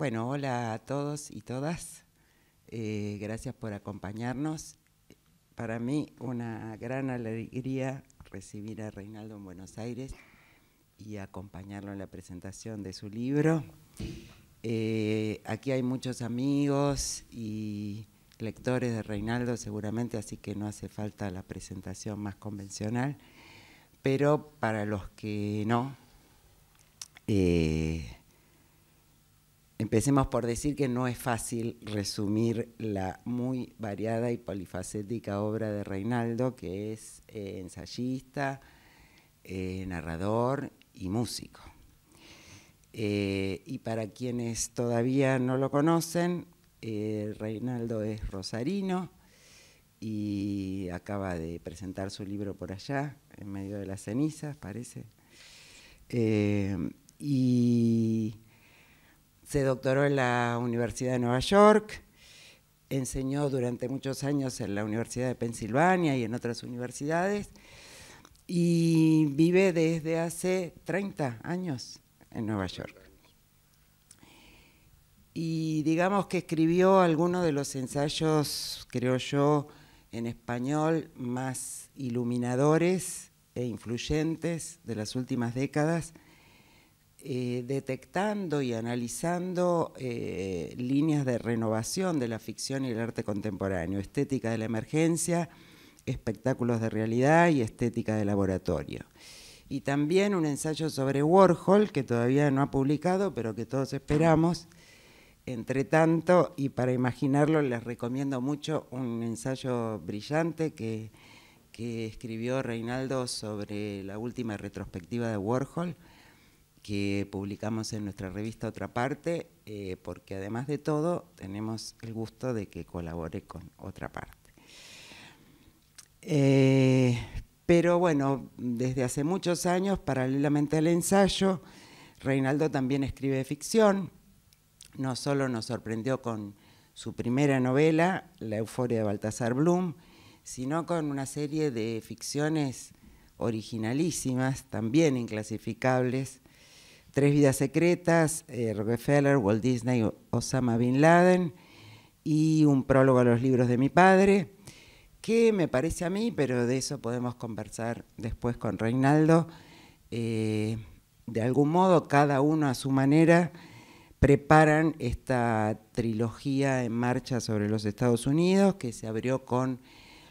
Bueno, hola a todos y todas. Eh, gracias por acompañarnos. Para mí una gran alegría recibir a Reinaldo en Buenos Aires y acompañarlo en la presentación de su libro. Eh, aquí hay muchos amigos y lectores de Reinaldo seguramente, así que no hace falta la presentación más convencional. Pero para los que no, eh, Empecemos por decir que no es fácil resumir la muy variada y polifacética obra de Reinaldo, que es eh, ensayista, eh, narrador y músico. Eh, y para quienes todavía no lo conocen, Reinaldo es rosarino y acaba de presentar su libro por allá, en medio de las cenizas, parece. y se doctoró en la Universidad de Nueva York, enseñó durante muchos años en la Universidad de Pensilvania y en otras universidades, y vive desde hace 30 años en Nueva York. Y digamos que escribió algunos de los ensayos, creo yo, en español más iluminadores e influyentes de las últimas décadas eh, detectando y analizando eh, líneas de renovación de la ficción y el arte contemporáneo, estética de la emergencia, espectáculos de realidad y estética de laboratorio. Y también un ensayo sobre Warhol que todavía no ha publicado, pero que todos esperamos. Entre tanto, y para imaginarlo, les recomiendo mucho un ensayo brillante que escribió Reinaldo sobre la última retrospectiva de Warhol que publicamos en nuestra revista Otra Parte, eh, porque además de todo tenemos el gusto de que colabore con Otra Parte. Eh, pero bueno, desde hace muchos años, paralelamente al ensayo, Reinaldo también escribe ficción. No solo nos sorprendió con su primera novela, La euforia de Baltasar Blum, sino con una serie de ficciones originalísimas, también inclasificables, Tres vidas secretas, eh, Rockefeller, Walt Disney, Osama Bin Laden y un prólogo a los libros de mi padre, que me parece a mí, pero de eso podemos conversar después con Reinaldo. Eh, de algún modo, cada uno a su manera, preparan esta trilogía en marcha sobre los Estados Unidos, que se abrió con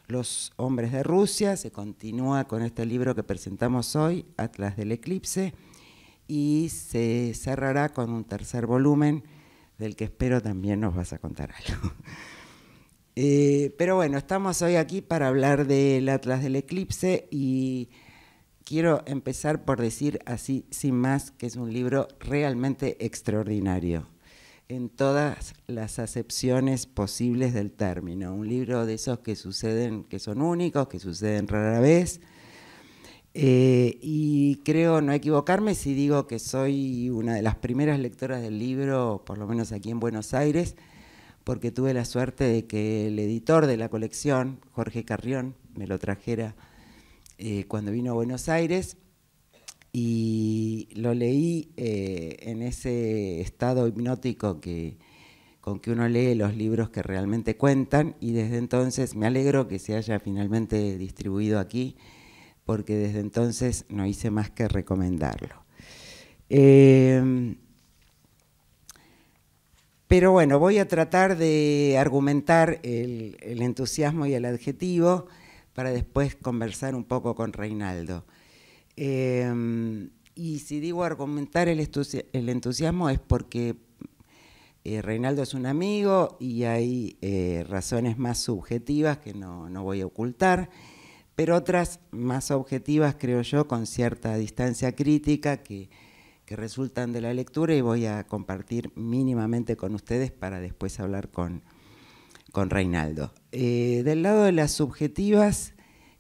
Los hombres de Rusia, se continúa con este libro que presentamos hoy, Atlas del Eclipse y se cerrará con un tercer volumen del que espero también nos vas a contar algo. Eh, pero bueno, estamos hoy aquí para hablar del Atlas del Eclipse y quiero empezar por decir así, sin más, que es un libro realmente extraordinario en todas las acepciones posibles del término. Un libro de esos que suceden, que son únicos, que suceden rara vez, eh, y creo no equivocarme si digo que soy una de las primeras lectoras del libro, por lo menos aquí en Buenos Aires, porque tuve la suerte de que el editor de la colección, Jorge Carrión, me lo trajera eh, cuando vino a Buenos Aires y lo leí eh, en ese estado hipnótico que, con que uno lee los libros que realmente cuentan y desde entonces me alegro que se haya finalmente distribuido aquí porque desde entonces no hice más que recomendarlo. Eh, pero bueno, voy a tratar de argumentar el, entusiasmo y el adjetivo para después conversar un poco con Reinaldo. Eh, y si digo argumentar el, entusiasmo es porque eh, Reinaldo es un amigo y hay razones más subjetivas que no voy a ocultar pero otras más objetivas, creo yo, con cierta distancia crítica que, resultan de la lectura y voy a compartir mínimamente con ustedes para después hablar con, con Reinaldo. Eh, del lado de las subjetivas,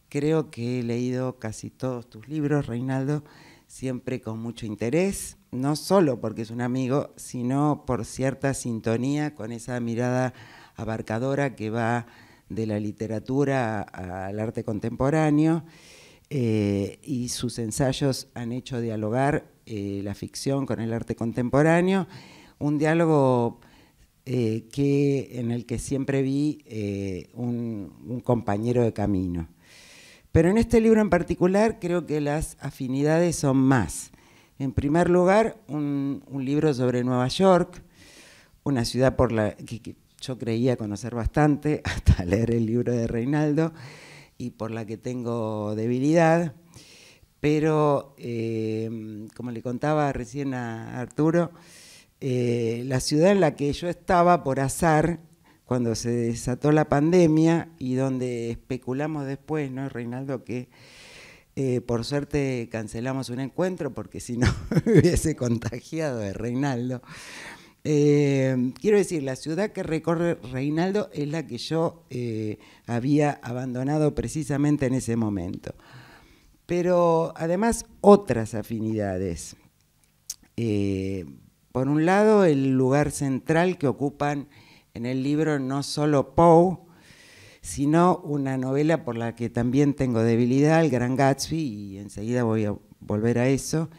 creo que he leído casi todos tus libros, Reinaldo, siempre con mucho interés, no solo porque es un amigo, sino por cierta sintonía con esa mirada abarcadora que va de la literatura al arte contemporáneo, eh, y sus ensayos han hecho dialogar eh, la ficción con el arte contemporáneo, un diálogo eh, que, en el que siempre vi un, compañero de camino. Pero en este libro en particular creo que las afinidades son más. En primer lugar, un, libro sobre Nueva York, una ciudad por la, que, yo creía conocer bastante hasta leer el libro de Reinaldo y por la que tengo debilidad. Pero, eh, como le contaba recién a Arturo, eh, la ciudad en la que yo estaba por azar cuando se desató la pandemia y donde especulamos después, ¿no, Reinaldo? Que eh, por suerte cancelamos un encuentro porque si no hubiese contagiado de Reinaldo. Eh, quiero decir, la ciudad que recorre Reinaldo es la que yo eh, había abandonado precisamente en ese momento. Pero además otras afinidades. Eh, por un lado, el lugar central que ocupan en el libro no solo Poe, sino una novela por la que también tengo debilidad, El Gran Gatsby, y enseguida voy a volver a eso,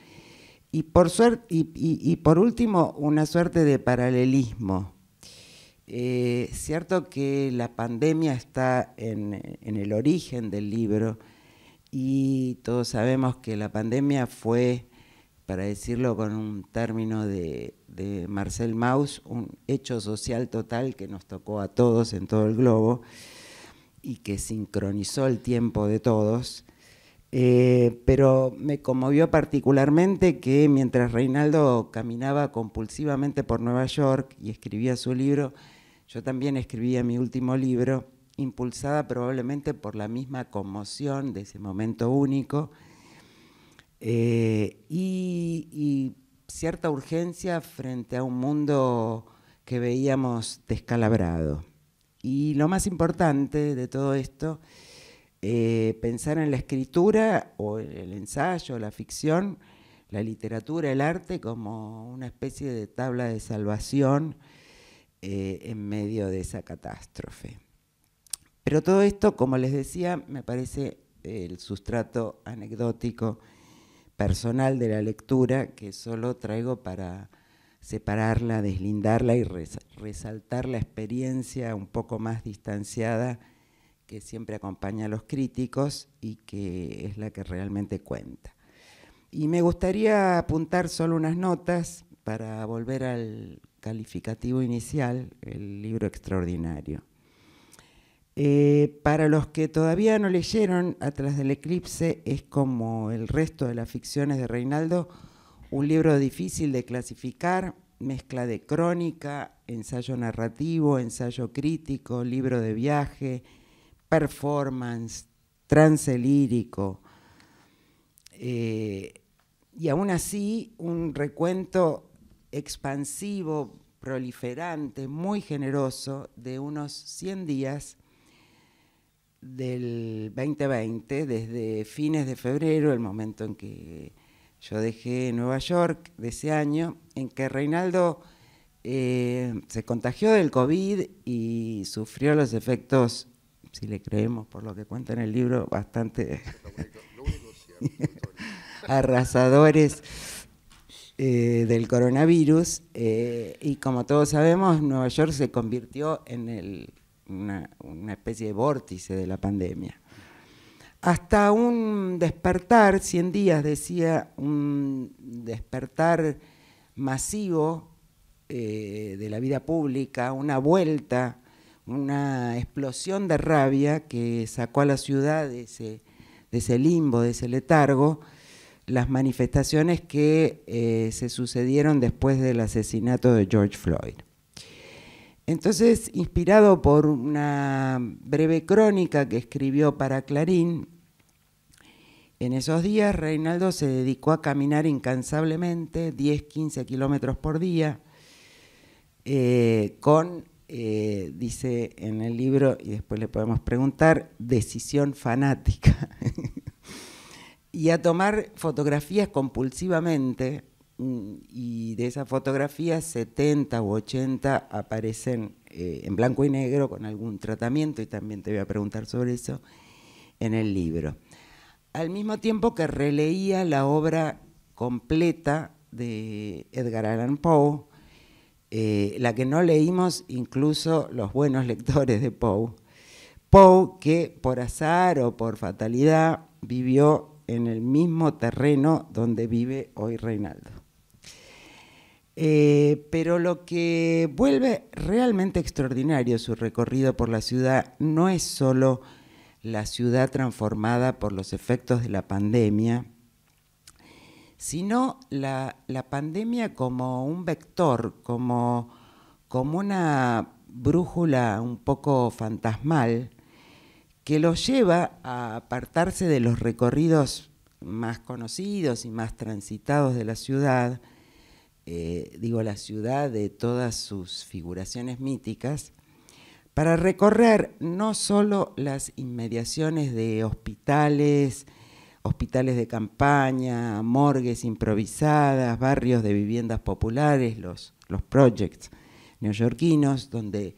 y por, suerte, y, y, por último, una suerte de paralelismo. Eh, cierto que la pandemia está en, el origen del libro y todos sabemos que la pandemia fue, para decirlo con un término de, de Marcel Mauss, un hecho social total que nos tocó a todos en todo el globo y que sincronizó el tiempo de todos eh, pero me conmovió particularmente que mientras Reinaldo caminaba compulsivamente por Nueva York y escribía su libro, yo también escribía mi último libro, impulsada probablemente por la misma conmoción de ese momento único eh, y cierta urgencia frente a un mundo que veíamos descalabrado. Y lo más importante de todo esto eh, pensar en la escritura o el ensayo, la ficción, la literatura, el arte como una especie de tabla de salvación eh, en medio de esa catástrofe. Pero todo esto, como les decía, me parece eh, el sustrato anecdótico personal de la lectura que solo traigo para separarla, deslindarla y resaltar la experiencia un poco más distanciada que siempre acompaña a los críticos y que es la que realmente cuenta. Y me gustaría apuntar solo unas notas para volver al calificativo inicial, el libro extraordinario. Eh, para los que todavía no leyeron, Atrás del Eclipse es como el resto de las ficciones de Reinaldo, un libro difícil de clasificar, mezcla de crónica, ensayo narrativo, ensayo crítico, libro de viaje, performance, trance lírico. Eh, y aún así, un recuento expansivo, proliferante, muy generoso, de unos 100 días del 2020, desde fines de febrero, el momento en que yo dejé Nueva York de ese año, en que Reinaldo eh, se contagió del COVID y sufrió los efectos si le creemos por lo que cuenta en el libro, bastante arrasadores eh, del coronavirus. Eh, y como todos sabemos, Nueva York se convirtió en una, especie de vórtice de la pandemia. Hasta un despertar, 100 días decía, un despertar masivo eh, de la vida pública, una vuelta una explosión de rabia que sacó a la ciudad de ese, limbo, de ese letargo, las manifestaciones que eh, se sucedieron después del asesinato de George Floyd. Entonces, inspirado por una breve crónica que escribió para Clarín, en esos días Reinaldo se dedicó a caminar incansablemente, 10-15 kilómetros por día, eh, con eh, dice en el libro, y después le podemos preguntar, decisión fanática. y a tomar fotografías compulsivamente, mm, y de esas fotografías 70 u 80 aparecen eh, en blanco y negro con algún tratamiento, y también te voy a preguntar sobre eso en el libro. Al mismo tiempo que releía la obra completa de Edgar Allan Poe, eh, la que no leímos incluso los buenos lectores de Poe. Poe que por azar o por fatalidad vivió en el mismo terreno donde vive hoy Reinaldo. Eh, pero lo que vuelve realmente extraordinario su recorrido por la ciudad no es solo la ciudad transformada por los efectos de la pandemia, sino la, pandemia como un vector, como, una brújula un poco fantasmal que los lleva a apartarse de los recorridos más conocidos y más transitados de la ciudad, eh, digo la ciudad de todas sus figuraciones míticas, para recorrer no solo las inmediaciones de hospitales, hospitales de campaña, morgues improvisadas, barrios de viviendas populares, los, los projects neoyorquinos, donde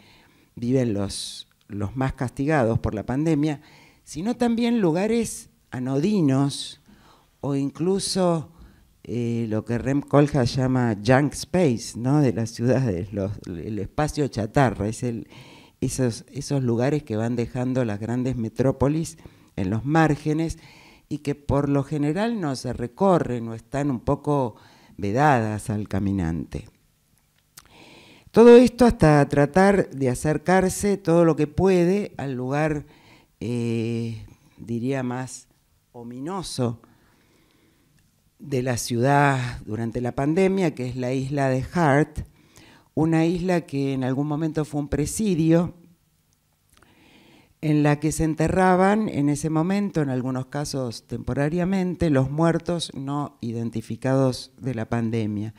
viven los, más castigados por la pandemia, sino también lugares anodinos o incluso eh, lo que Rem Koolhaas llama junk space, ¿no? de las ciudades, el espacio chatarra, es el, esos, esos lugares que van dejando las grandes metrópolis en los márgenes, y que por lo general no se recorren o están un poco vedadas al caminante. Todo esto hasta tratar de acercarse todo lo que puede al lugar, eh, diría, más ominoso de la ciudad durante la pandemia, que es la isla de Hart, una isla que en algún momento fue un presidio en la que se enterraban en ese momento, en algunos casos temporariamente, los muertos no identificados de la pandemia.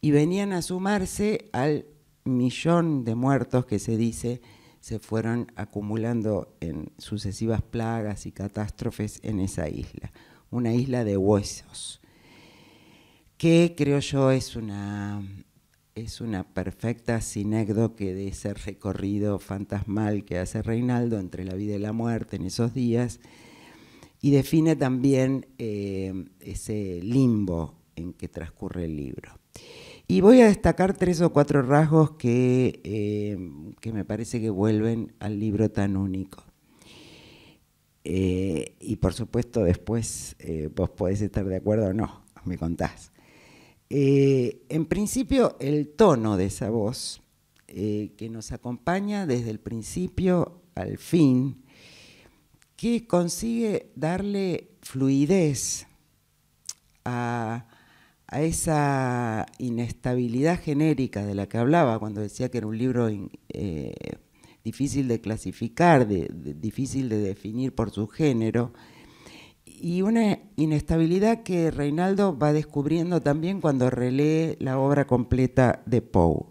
Y venían a sumarse al millón de muertos que se dice se fueron acumulando en sucesivas plagas y catástrofes en esa isla, una isla de huesos, que creo yo es una es una perfecta sinécdoque de ese recorrido fantasmal que hace Reinaldo entre la vida y la muerte en esos días, y define también eh, ese limbo en que transcurre el libro. Y voy a destacar tres o cuatro rasgos que, eh, que me parece que vuelven al libro tan único. Eh, y por supuesto después vos podés estar de acuerdo o no, me contás. Eh, en principio, el tono de esa voz eh, que nos acompaña desde el principio al fin, que consigue darle fluidez a, esa inestabilidad genérica de la que hablaba cuando decía que era un libro eh, difícil de clasificar, difícil de definir por su género, y una inestabilidad que Reinaldo va descubriendo también cuando relee la obra completa de Poe.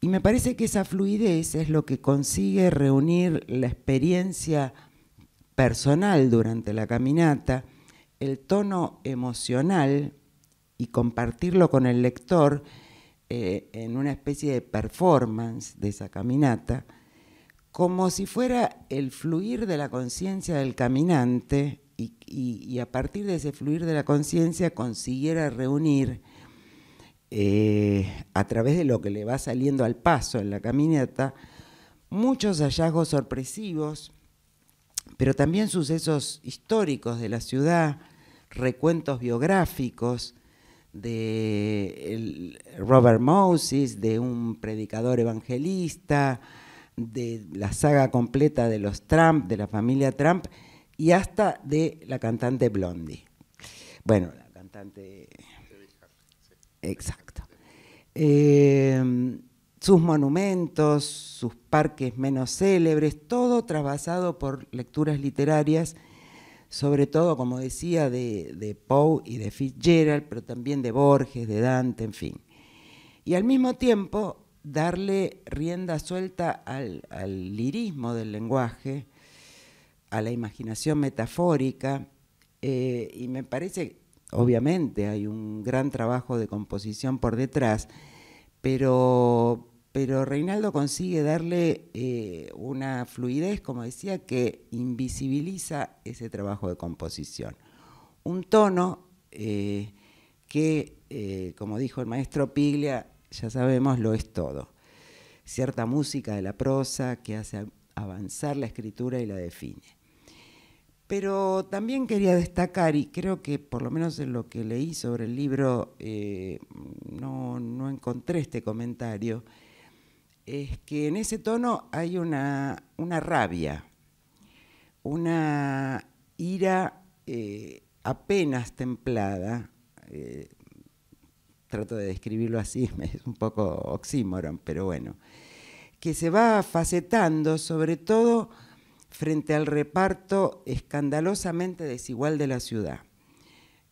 Y me parece que esa fluidez es lo que consigue reunir la experiencia personal durante la caminata, el tono emocional y compartirlo con el lector eh, en una especie de performance de esa caminata, como si fuera el fluir de la conciencia del caminante y, a partir de ese fluir de la conciencia consiguiera reunir eh, a través de lo que le va saliendo al paso en la caminata muchos hallazgos sorpresivos, pero también sucesos históricos de la ciudad, recuentos biográficos de Robert Moses, de un predicador evangelista, de la saga completa de los Trump, de la familia Trump, y hasta de la cantante Blondie. Bueno, la cantante... Exacto. Em, sus monumentos, sus parques menos célebres, todo trasvasado por lecturas literarias, sobre todo, como decía, de, de Poe y de Fitzgerald, pero también de Borges, de Dante, en fin. Y al mismo tiempo darle rienda suelta al lirismo del lenguaje, a la imaginación metafórica eh, y me parece, obviamente, hay un gran trabajo de composición por detrás, pero, pero Reinaldo consigue darle eh, una fluidez, como decía, que invisibiliza ese trabajo de composición. Un tono eh, que, como dijo el maestro Piglia, ya sabemos, lo es todo. Cierta música de la prosa que hace avanzar la escritura y la define pero también quería destacar, y creo que por lo menos en lo que leí sobre el libro eh, no, encontré este comentario, es que en ese tono hay una, rabia, una ira eh, apenas templada. Eh, trato de describirlo así, es un poco oxímoron, pero bueno, que se va facetando sobre todo frente al reparto escandalosamente desigual de la ciudad.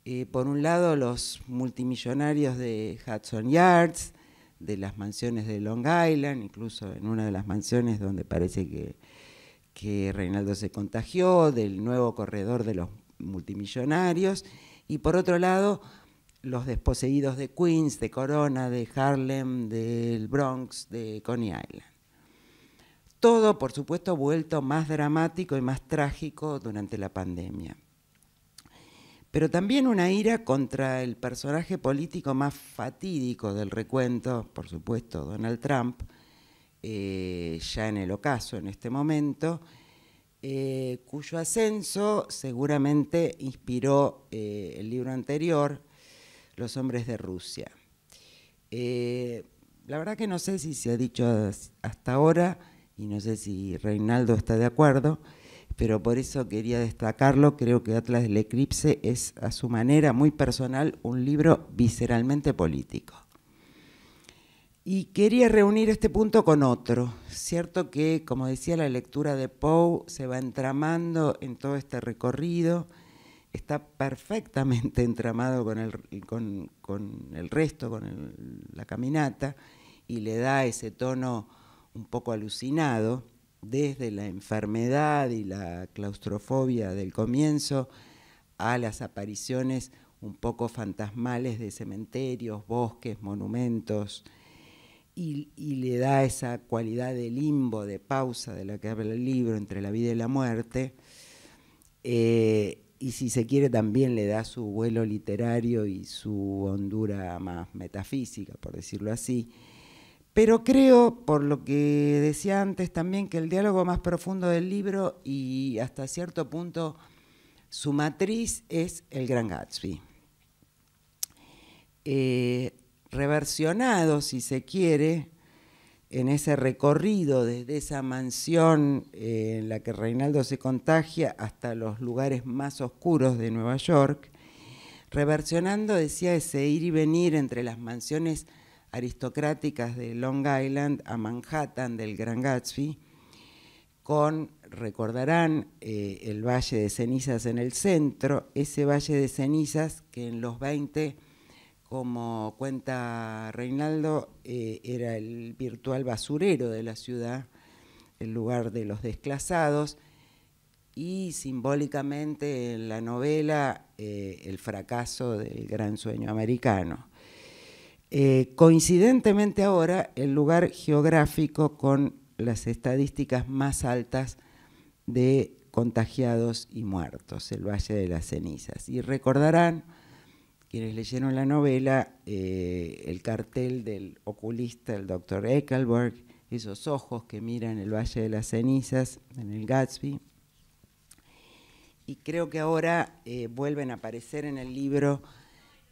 Eh, por un lado, los multimillonarios de Hudson Yards, de las mansiones de Long Island, incluso en una de las mansiones donde parece que Reinaldo se contagió, del nuevo corredor de los multimillonarios, y por otro lado, los desposeídos de Queens, de Corona, de Harlem, del Bronx, de Coney Island. Todo, por supuesto, vuelto más dramático y más trágico durante la pandemia. Pero también una ira contra el personaje político más fatídico del recuento, por supuesto, Donald Trump, eh, ya en el ocaso en este momento, eh, cuyo ascenso seguramente inspiró eh, el libro anterior, Los hombres de Rusia. la verdad que no sé si se ha dicho hasta ahora y no sé si Reinaldo está de acuerdo, pero por eso quería destacarlo. Creo que Atlas del Eclipse es, a su manera muy personal, un libro visceralmente político. Y quería reunir este punto con otro. Cierto que, como decía, la lectura de Poe se va entramando en todo este recorrido, está perfectamente entramado con el, con, el resto, con la caminata, y le da ese tono un poco alucinado, desde la enfermedad y la claustrofobia del comienzo a las apariciones un poco fantasmales de cementerios, bosques, monumentos, y, le da esa cualidad de limbo, de pausa de la que habla el libro entre la vida y la muerte, eh, y si se quiere también le da su vuelo literario y su hondura más metafísica, por decirlo así pero creo, por lo que decía antes también, que el diálogo más profundo del libro y hasta cierto punto su matriz es el Gran Gatsby. Eh, reversionado, si se quiere, en ese recorrido desde esa mansión eh, en la que Reinaldo se contagia hasta los lugares más oscuros de Nueva York, reversionando, decía, ese ir y venir entre las mansiones aristocráticas de Long Island a Manhattan del Gran Gatsby, con, recordarán, eh, el Valle de Cenizas en el centro, ese Valle de Cenizas que en los 20, como cuenta Reinaldo, eh, era el virtual basurero de la ciudad, el lugar de los desclasados, y simbólicamente en la novela eh, el fracaso del gran sueño americano. Eh, coincidentemente ahora, el lugar geográfico con las estadísticas más altas de contagiados y muertos, el Valle de las Cenizas. Y recordarán, quienes leyeron la novela, eh, el cartel del oculista, el doctor Eckelberg, esos ojos que miran el Valle de las Cenizas, en el Gatsby. Y creo que ahora eh, vuelven a aparecer en el libro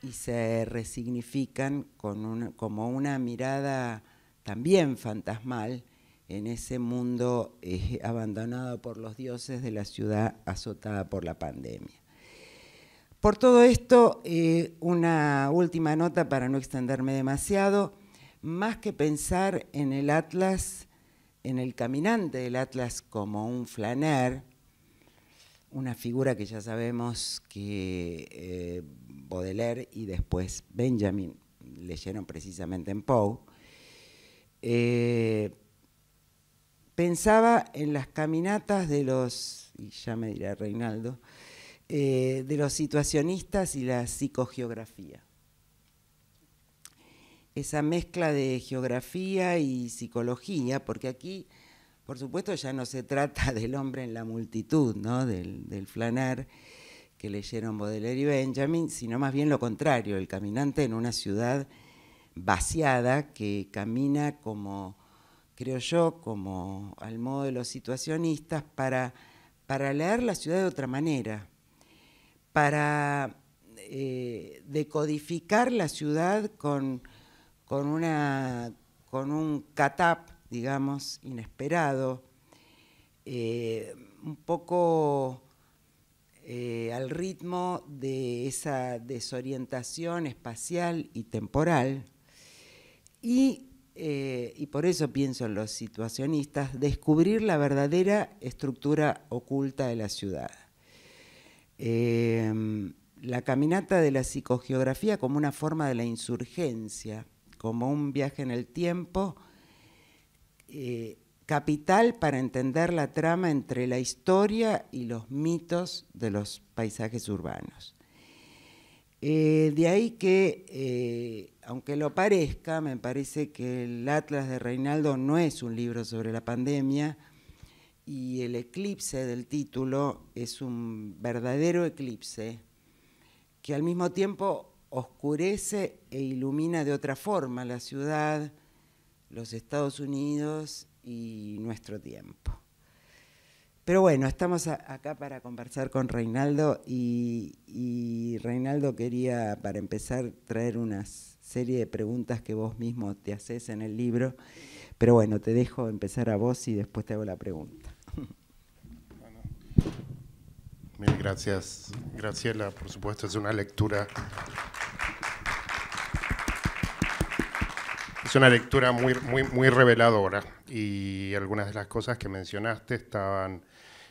y se resignifican con como una mirada también fantasmal en ese mundo eh, abandonado por los dioses de la ciudad azotada por la pandemia. Por todo esto, eh, una última nota para no extenderme demasiado, más que pensar en el Atlas, en el caminante del Atlas como un flaner, una figura que ya sabemos que eh, Baudelaire y después Benjamin, leyeron precisamente en Poe, eh, pensaba en las caminatas de los, y ya me dirá Reinaldo, eh, de los situacionistas y la psicogeografía. Esa mezcla de geografía y psicología, porque aquí, por supuesto, ya no se trata del hombre en la multitud, ¿no? del flanar, que leyeron Baudelaire y Benjamin, sino más bien lo contrario, el caminante en una ciudad vaciada que camina como, creo yo, como al modo de los situacionistas para, para leer la ciudad de otra manera, para eh, decodificar la ciudad con, una, con un catap, digamos, inesperado, eh, un poco eh, al ritmo de esa desorientación espacial y temporal. Eh, y, por eso pienso en los situacionistas, descubrir la verdadera estructura oculta de la ciudad. Em, la caminata de la psicogeografía como una forma de la insurgencia, como un viaje en el tiempo eh, capital para entender la trama entre la historia y los mitos de los paisajes urbanos. Eh, de ahí que, eh, aunque lo parezca, me parece que el Atlas de Reinaldo no es un libro sobre la pandemia y el eclipse del título es un verdadero eclipse que al mismo tiempo oscurece e ilumina de otra forma la ciudad, los Estados Unidos y nuestro tiempo. Pero bueno, estamos acá para conversar con Reinaldo y, Reinaldo quería, para empezar, traer una serie de preguntas que vos mismo te haces en el libro. Pero bueno, te dejo empezar a vos y después te hago la pregunta. mil gracias, Graciela. Por supuesto, es una lectura Es una lectura muy, muy, reveladora y algunas de las cosas que mencionaste estaban,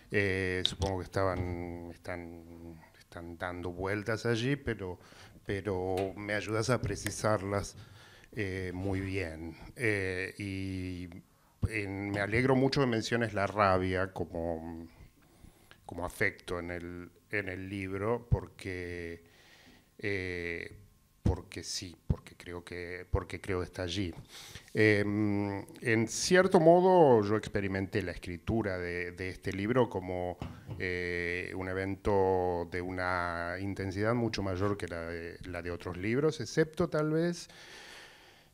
eh, supongo que estaban, están, están dando vueltas allí, pero, pero me ayudas a precisarlas eh, muy bien. Eh, y me alegro mucho que menciones la rabia como, como afecto en el, en el libro, porque porque sí, porque creo que, porque creo está allí. Em, en cierto modo, yo experimenté la escritura de, este libro como eh, un evento de una intensidad mucho mayor que la de, otros libros, excepto tal vez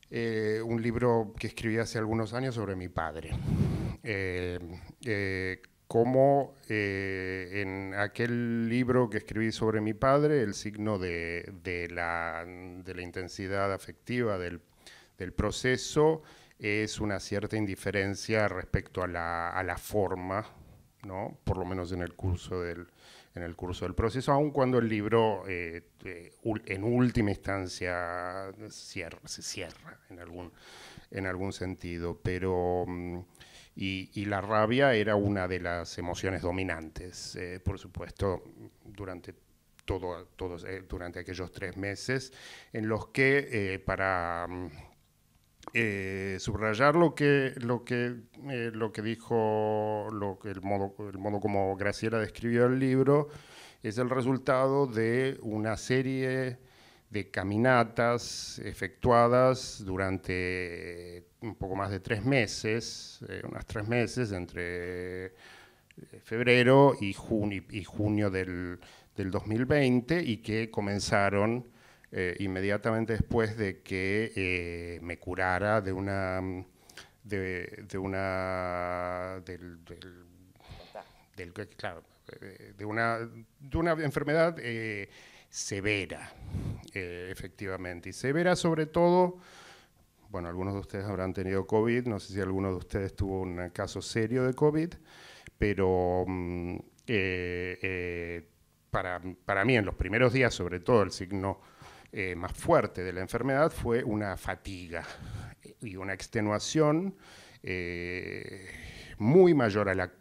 eh, un libro que escribí hace algunos años sobre mi padre. Em, eh, como eh, en aquel libro que escribí sobre mi padre, el signo de, de, la, intensidad afectiva del, proceso es una cierta indiferencia respecto a la, forma, ¿no? por lo menos en el curso del, en el curso del proceso, aun cuando el libro eh, eh, en última instancia cierra, se cierra en algún, en algún sentido. Pero... Mm, y, la rabia era una de las emociones dominantes, eh, por supuesto, durante todo, todos, eh, durante aquellos tres meses, en los que eh, para mm, subrayar lo que, lo que, lo que dijo, lo el, modo, el modo como Graciela describió el libro, es el resultado de una serie de caminatas efectuadas durante un poco más de tres meses, eh, unas tres meses entre eh, febrero y junio, y junio del, 2020 y que comenzaron eh, inmediatamente después de que me curara de una de, una de una enfermedad severa efectivamente y severa sobre todo bueno, algunos de ustedes habrán tenido COVID, no sé si alguno de ustedes tuvo un caso serio de COVID, pero mm, eh, eh, para, mí en los primeros días, sobre todo el signo eh, más fuerte de la enfermedad fue una fatiga y una extenuación muy mayor a la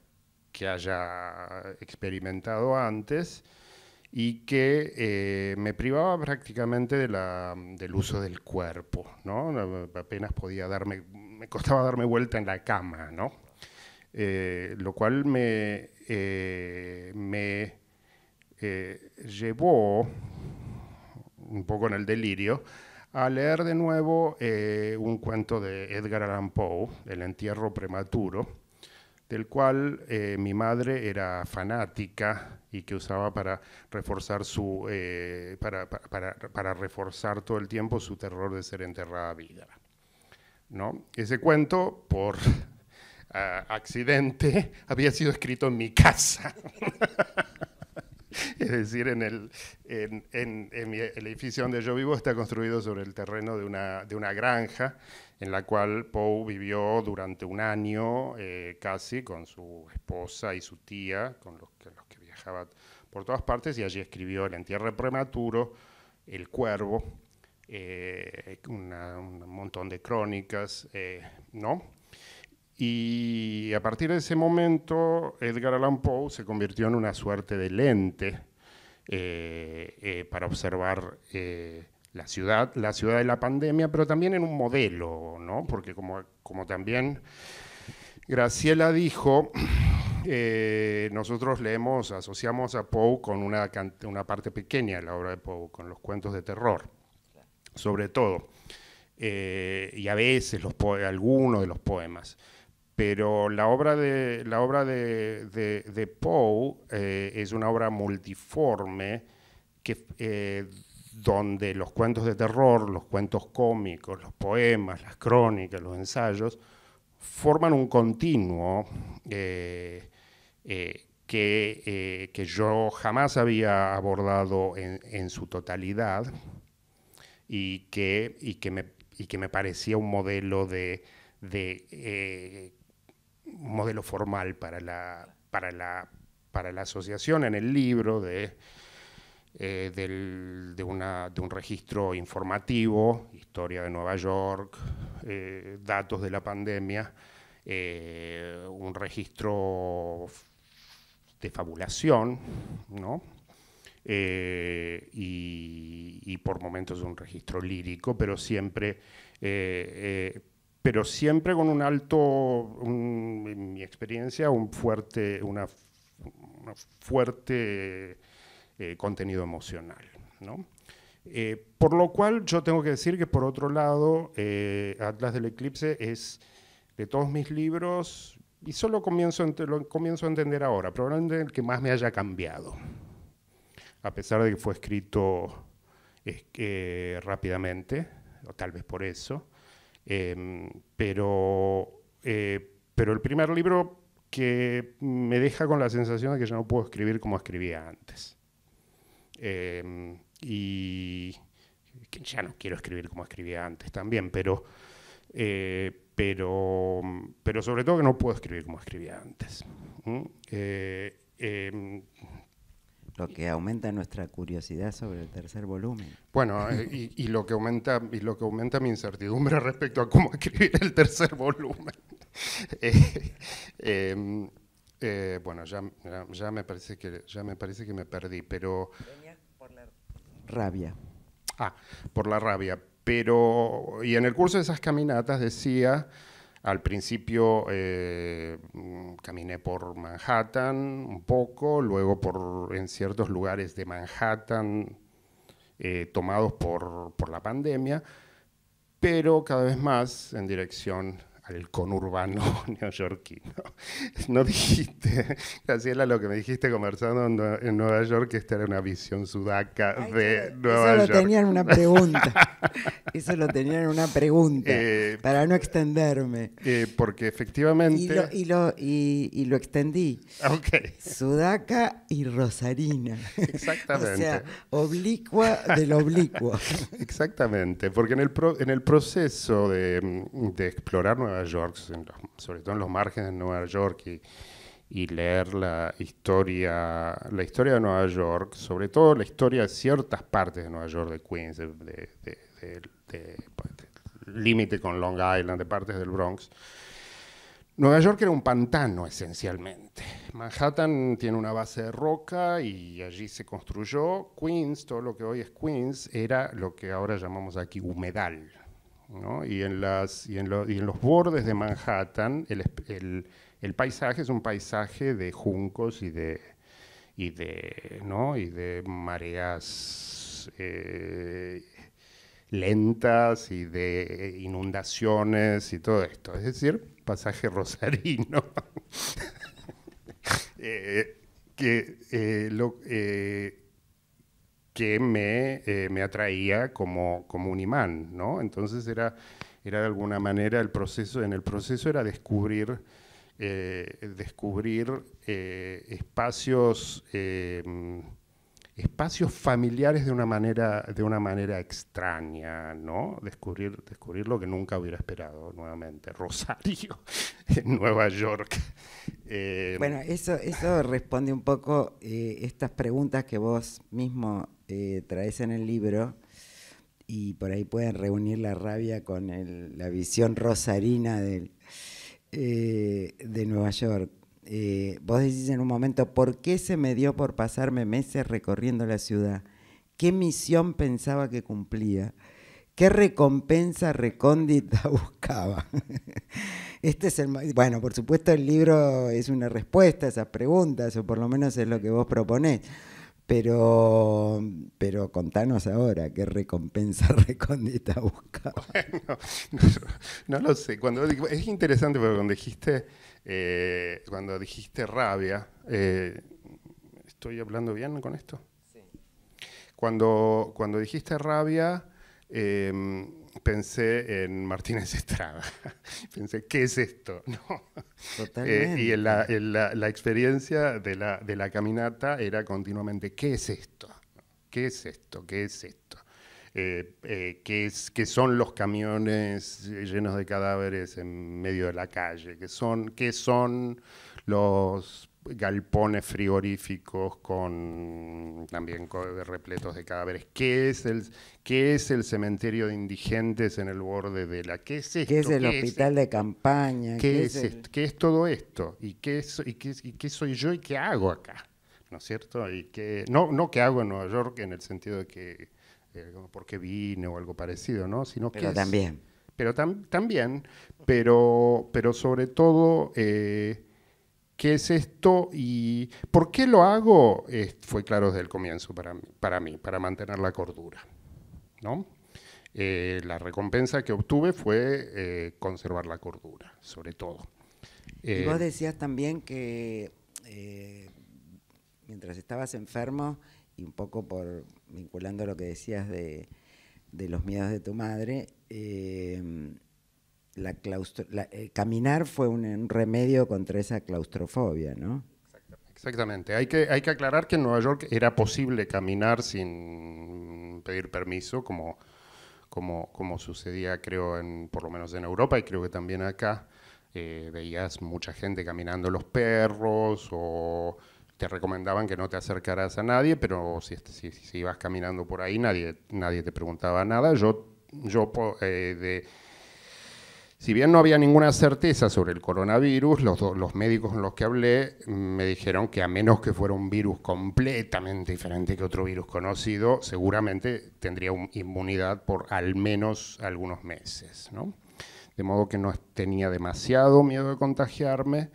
que haya experimentado antes y que eh, me privaba prácticamente del uso del cuerpo, Apenas podía darme, me costaba darme vuelta en la cama, eh, lo cual me eh, llevó, un poco en el delirio, a leer de nuevo un cuento de Edgar Allan Poe, El entierro prematuro, del cual eh, mi madre era fanática y que usaba para reforzar su eh, para, reforzar todo el tiempo su terror de ser enterrada viva. ¿No? Ese cuento, por ah, accidente, había sido escrito en mi casa. es decir, en el, en, el edificio donde yo vivo está construido sobre el terreno de una, de una granja en la cual Poe vivió durante un año eh, casi con su esposa y su tía, con los que, los que por todas partes, y allí escribió El entierro prematuro, El cuervo, eh, un montón de crónicas, eh, ¿no? Y a partir de ese momento, Edgar Allan Poe se convirtió en una suerte de lente para observar la ciudad, la ciudad de la pandemia, pero también en un modelo, ¿no? Porque como, como también Graciela dijo, eh, nosotros leemos, asociamos a Poe con una, una parte pequeña de la obra de Poe, con los cuentos de terror, sobre todo, eh, y a veces los algunos de los poemas. Pero la obra de, la obra de, Poe eh, es una obra multiforme que donde los cuentos de terror, los cuentos cómicos, los poemas, las crónicas, los ensayos, forman un continuo eh, eh, eh, que, yo jamás había abordado en, su totalidad y que, y, que me, y que, me, parecía un modelo de, de un modelo formal para la, para la, para la asociación en el libro de eh, de, de, un registro informativo, historia de Nueva York, eh, datos de la pandemia, eh, un registro de fabulación, y, por momentos un registro lírico, pero siempre, pero siempre con un alto, en mi experiencia, un fuerte, una fuerte eh, contenido emocional. Eh, por lo cual yo tengo que decir que por otro lado, eh, Atlas del Eclipse es de todos mis libros, y solo comienzo, comienzo a entender ahora, probablemente el que más me haya cambiado, a pesar de que fue escrito rápidamente, o tal vez por eso, em, pero, pero el primer libro que me deja con la sensación de que ya no puedo escribir como escribía antes. Em, y que ya no quiero escribir como escribía antes también, pero, eh, pero, pero sobre todo que no puedo escribir como escribía antes. Eh, em, lo que aumenta nuestra curiosidad sobre el tercer volumen. Bueno, eh, y, lo que aumenta, y lo que aumenta mi incertidumbre respecto a cómo escribir el tercer volumen. Em, bueno, ya, ya, me parece que, ya me parece que me perdí, pero rabia. Ah, por la rabia. Pero, y en el curso de esas caminatas decía, al principio eh, caminé por Manhattan un poco, luego por, en ciertos lugares de Manhattan eh, tomados por, por la pandemia, pero cada vez más en dirección el conurbano neoyorquino. No dijiste, Graciela, lo que me dijiste conversando en Nueva York, que esta era una visión sudaca de Nueva York. Eso lo tenían una pregunta. eso eh, lo tenían una pregunta, para no extenderme. Eh, porque efectivamente... Y lo, y lo, extendí. Ah, ok Sudaca y rosarina. Exactamente. o sea, oblicua del oblicuo. Exactamente, porque en el, en el proceso de, de explorar Nueva Nueva York, sobre todo en los márgenes de Nueva York y, leer la historia, la historia de Nueva York, sobre todo la historia de ciertas partes de Nueva York, de Queens, del pues, límite con Long Island, de partes del Bronx. Nueva York era un pantano esencialmente. Manhattan tiene una base de roca y allí se construyó. Queens, todo lo que hoy es Queens, era lo que ahora llamamos aquí humedal y, en las, en los bordes de Manhattan el, paisaje es un paisaje de juncos y de, de, y de mareas eh, lentas y de inundaciones y todo esto. Es decir, pasaje rosarino. Eh, que eh, lo, que me, eh, me atraía como, como un imán, ¿no? Entonces era, era de alguna manera el proceso, en el proceso era descubrir, eh, descubrir eh, espacios espacios familiares de una manera, de una manera extraña, ¿no? Descubrir, descubrir lo que nunca hubiera esperado nuevamente. Rosario, en Nueva York. Eh, bueno, eso, eso responde un poco eh, estas preguntas que vos mismo eh, traes en el libro y por ahí pueden reunir la rabia con la visión rosarina del, de Nueva York. Eh, vos decís en un momento, ¿por qué se me dio por pasarme meses recorriendo la ciudad? ¿Qué misión pensaba que cumplía? ¿Qué recompensa recóndita buscaba? este es el bueno, por supuesto el libro es una respuesta a esas preguntas, o por lo menos es lo que vos proponés. Pero, pero contanos ahora qué recompensa recóndita buscaba. Bueno, no, lo sé. Cuando, es interesante porque cuando dijiste eh, cuando dijiste rabia, eh, ¿estoy hablando bien con esto? Sí. Cuando, cuando dijiste rabia, em, pensé en Martínez Estrada. pensé, ¿qué es esto? Totalmente. Eh, y la, la, la, experiencia de la, de la caminata era continuamente, ¿qué es esto? ¿Qué es esto? ¿Qué es esto? Eh, eh, ¿Qué es, son los camiones llenos de cadáveres en medio de la calle, ¿Qué son, son los galpones frigoríficos con también repletos de cadáveres. ¿Qué es, el, ¿Qué es el cementerio de indigentes en el borde de la? ¿Qué es esto? es el hospital de campaña? ¿Qué, es, es todo esto? ¿Y qué, y, soy yo y qué hago acá? ¿No es cierto? Y qué, no, no qué hago en Nueva York en el sentido de que eh, porque vine o algo parecido, ¿no? pero también. pero también, pero, pero sobre todo, eh, ¿qué es esto y por qué lo hago? fue claro desde el comienzo para mí, para, mí, para mantener la cordura, ¿no? Eh, la recompensa que obtuve fue conservar la cordura, sobre todo. y vos decías también que mientras estabas enfermo y un poco por, vinculando a lo que decías de, los miedos de tu madre, eh, la claustro, eh, caminar fue un, remedio contra esa claustrofobia, ¿no? Exactamente. Hay que, hay que aclarar que en Nueva York era posible caminar sin pedir permiso, como, como, como sucedía, creo, en, por lo menos en Europa y creo que también acá. Eh, veías mucha gente caminando los perros o te recomendaban que no te acercaras a nadie, pero si, ibas caminando por ahí nadie, nadie te preguntaba nada. Yo, yo eh, si bien no había ninguna certeza sobre el coronavirus, los, médicos con los que hablé me dijeron que a menos que fuera un virus completamente diferente que otro virus conocido, seguramente tendría inmunidad por al menos algunos meses. De modo que no tenía demasiado miedo de contagiarme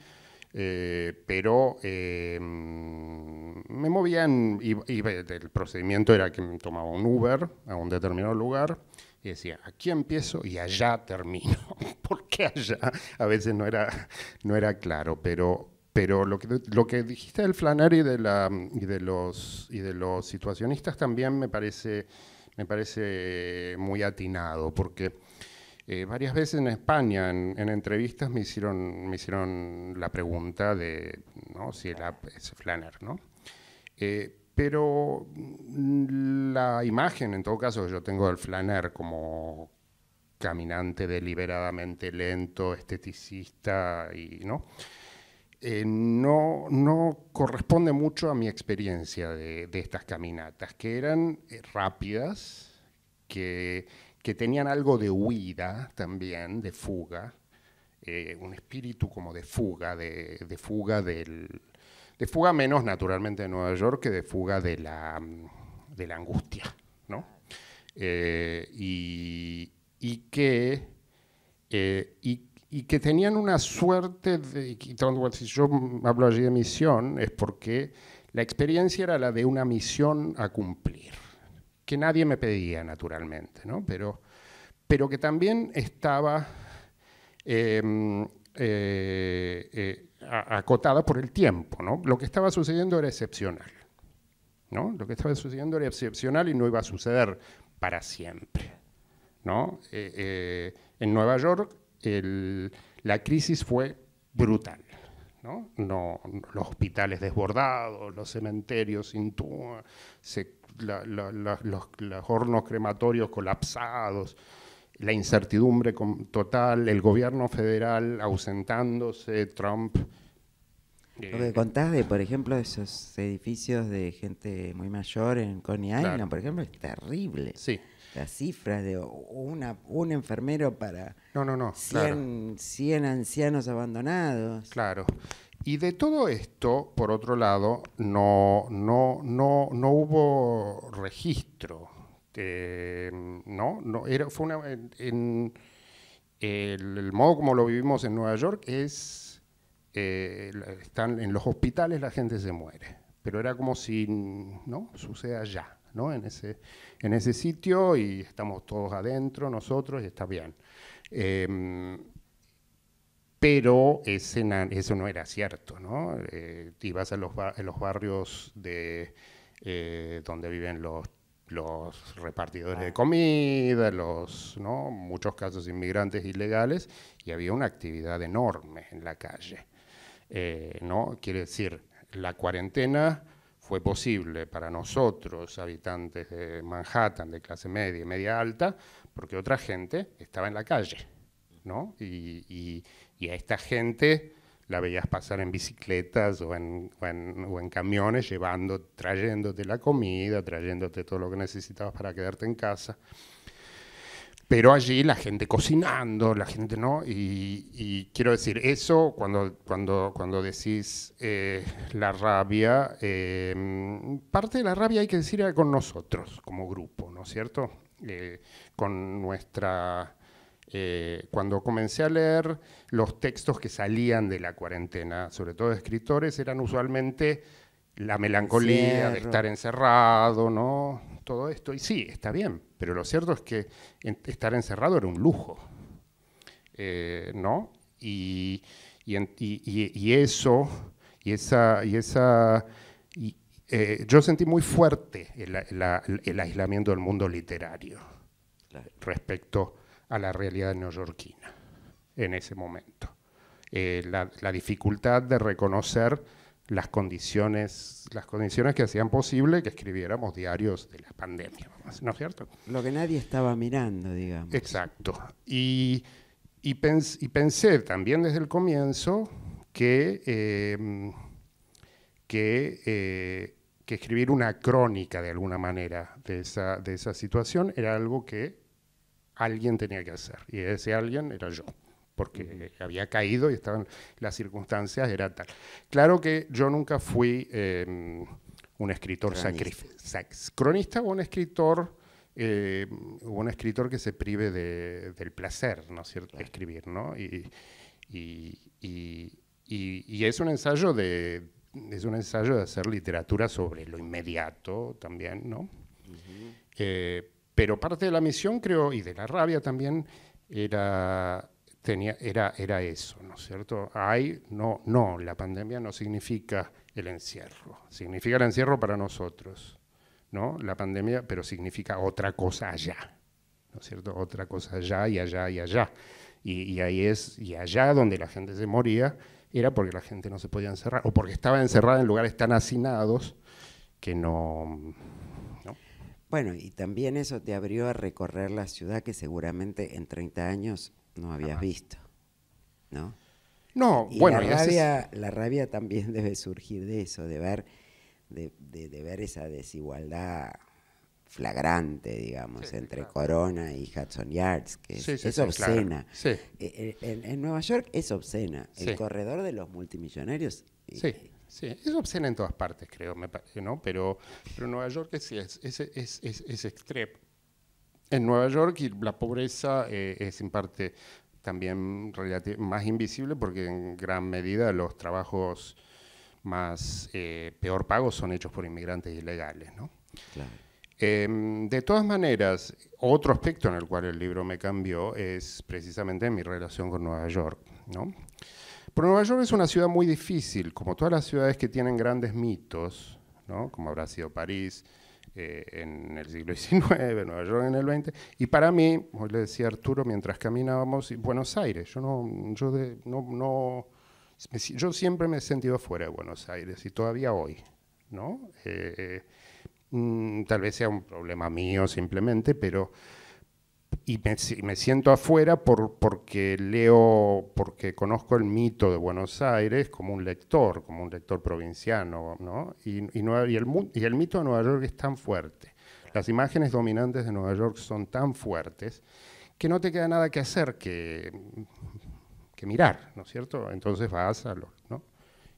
eh, pero em, me movían, y, el procedimiento era que me tomaba un Uber a un determinado lugar y decía, aquí empiezo y allá termino, porque allá a veces no era, no era claro, pero, pero lo, que, lo que dijiste del flaner y de, la, y, de los, y de los situacionistas también me parece, me parece muy atinado, porque eh, varias veces en España, en, entrevistas, me hicieron, me hicieron la pregunta de si el app es Flanner, ¿no? Eh, pero mm, la imagen, en todo caso, que yo tengo del Flanner como caminante deliberadamente lento, esteticista y no. Eh, no, corresponde mucho a mi experiencia de estas caminatas, que eran rápidas, que que tenían algo de huida también, de fuga, eh, un espíritu como de fuga, de, fuga del... De fuga menos naturalmente de Nueva York que de fuga de la, mm, de la angustia, ¿no? Eh, y, que, eh, y, que tenían una suerte de... si yo hablo allí de misión es porque la experiencia era la de una misión a cumplir que nadie me pedía naturalmente, pero, pero que también estaba em, eh, eh, acotada por el tiempo. ¿no? Lo que estaba sucediendo era excepcional. ¿no? Lo que estaba sucediendo era excepcional y no iba a suceder para siempre. Eh, en Nueva York la crisis fue brutal. ¿no? los hospitales desbordados, los cementerios sin tumba, se los, hornos crematorios colapsados, la incertidumbre total, el gobierno federal ausentándose, Trump. Eh, Lo que contás de, por ejemplo, esos edificios de gente muy mayor en Coney Island, por ejemplo, es terrible. Sí. Las cifras de una, un enfermero para no, no, no, 100, 100 ancianos abandonados. Claro. Y de todo esto, por otro lado, no, no, no, hubo registro. no, no era, fue una, en, el, modo como lo vivimos en Nueva York es, eh, están en los hospitales la gente se muere, pero era como si no suceda ya, ¿no? En, ese, en ese sitio y estamos todos adentro nosotros y está bien. Em, pero eso no era cierto, ¿no? ibas eh, a los, barrios de, eh, donde viven los, repartidores de comida, los, muchos casos inmigrantes ilegales, y había una actividad enorme en la calle. Eh, ¿no? Quiere decir, la cuarentena fue posible para nosotros, habitantes de Manhattan, de clase media y media alta, porque otra gente estaba en la calle, ¿no? y y a esta gente la veías pasar en bicicletas o en, camiones, llevando, trayéndote la comida, trayéndote todo lo que necesitabas para quedarte en casa. Pero allí la gente cocinando, la gente no, y, quiero decir, eso cuando, cuando, cuando decís eh, la rabia, eh, parte de la rabia hay que decir con nosotros como grupo, ¿no es cierto? Eh, con nuestra eh, cuando comencé a leer, los textos que salían de la cuarentena, sobre todo de escritores, eran usualmente la melancolía de estar encerrado, ¿no? Todo esto. Y sí, está bien, pero lo cierto es que estar encerrado era un lujo, eh, ¿no? Y, eso, y esa, y esa, eh, yo sentí muy fuerte el, aislamiento del mundo literario respecto a la realidad neoyorquina en ese momento. Eh, la, dificultad de reconocer las condiciones, las condiciones que hacían posible que escribiéramos diarios de la pandemia, ¿no es cierto? Lo que nadie estaba mirando, digamos. Exacto. Y, pensé también desde el comienzo que, em, eh, que, escribir una crónica de alguna manera de esa situación era algo que alguien tenía que hacer. Y ese alguien era yo, porque había caído y estaban las circunstancias, era tal. Claro que yo nunca fui em, un escritor cronista o un escritor em, un escritor que se prive del placer, ¿no es cierto?, de escribir, ¿no? Y, es un ensayo de es un ensayo de hacer literatura sobre lo inmediato también, ¿no? Pero parte de la misión, creo, y de la rabia también, era, tenía, era, era eso, ¿no es cierto? Hay, no, no, la pandemia no significa el encierro, significa el encierro para nosotros, ¿no? La pandemia, pero significa otra cosa allá, ¿no es cierto? Otra cosa allá y allá y allá. Y, y ahí es, y allá donde la gente se moría, era porque la gente no se podía encerrar, o porque estaba encerrada en lugares tan hacinados que no, bueno, y también eso te abrió a recorrer la ciudad que seguramente en 30 años no habías visto, ¿no? No, bueno, la rabia, la rabia también debe surgir de eso, de ver, de, ver esa desigualdad flagrante, digamos, entre Corona y Hudson Yards, que es, obscena. E, e, en, Nueva York es obscena. El corredor de los multimillonarios eh, Sí, es obscena en todas partes, creo, me parece, ¿no? Pero, Nueva York es, es, es, es extremo. En Nueva York la pobreza eh, es en parte también más invisible porque en gran medida los trabajos más eh, peor pagos son hechos por inmigrantes ilegales, ¿no? Em, de todas maneras, otro aspecto en el cual el libro me cambió es precisamente mi relación con Nueva York, ¿no? Pero Nueva York es una ciudad muy difícil, como todas las ciudades que tienen grandes mitos, como habrá sido París eh, en el siglo XIX, Nueva York en el XX, y para mí, como le decía Arturo mientras caminábamos, Buenos Aires, yo no, yo siempre me he sentido fuera de Buenos Aires y todavía hoy, ¿no? Eh, eh, mm, tal vez sea un problema mío simplemente, pero y me, siento afuera porque leo, porque conozco el mito de Buenos Aires como un lector, como un lector provinciano, ¿no? Y, y, el, y el mito de Nueva York es tan fuerte, las imágenes dominantes de Nueva York son tan fuertes que no te queda nada que hacer que, que mirar, ¿no es cierto? Entonces vas a lo, ¿no?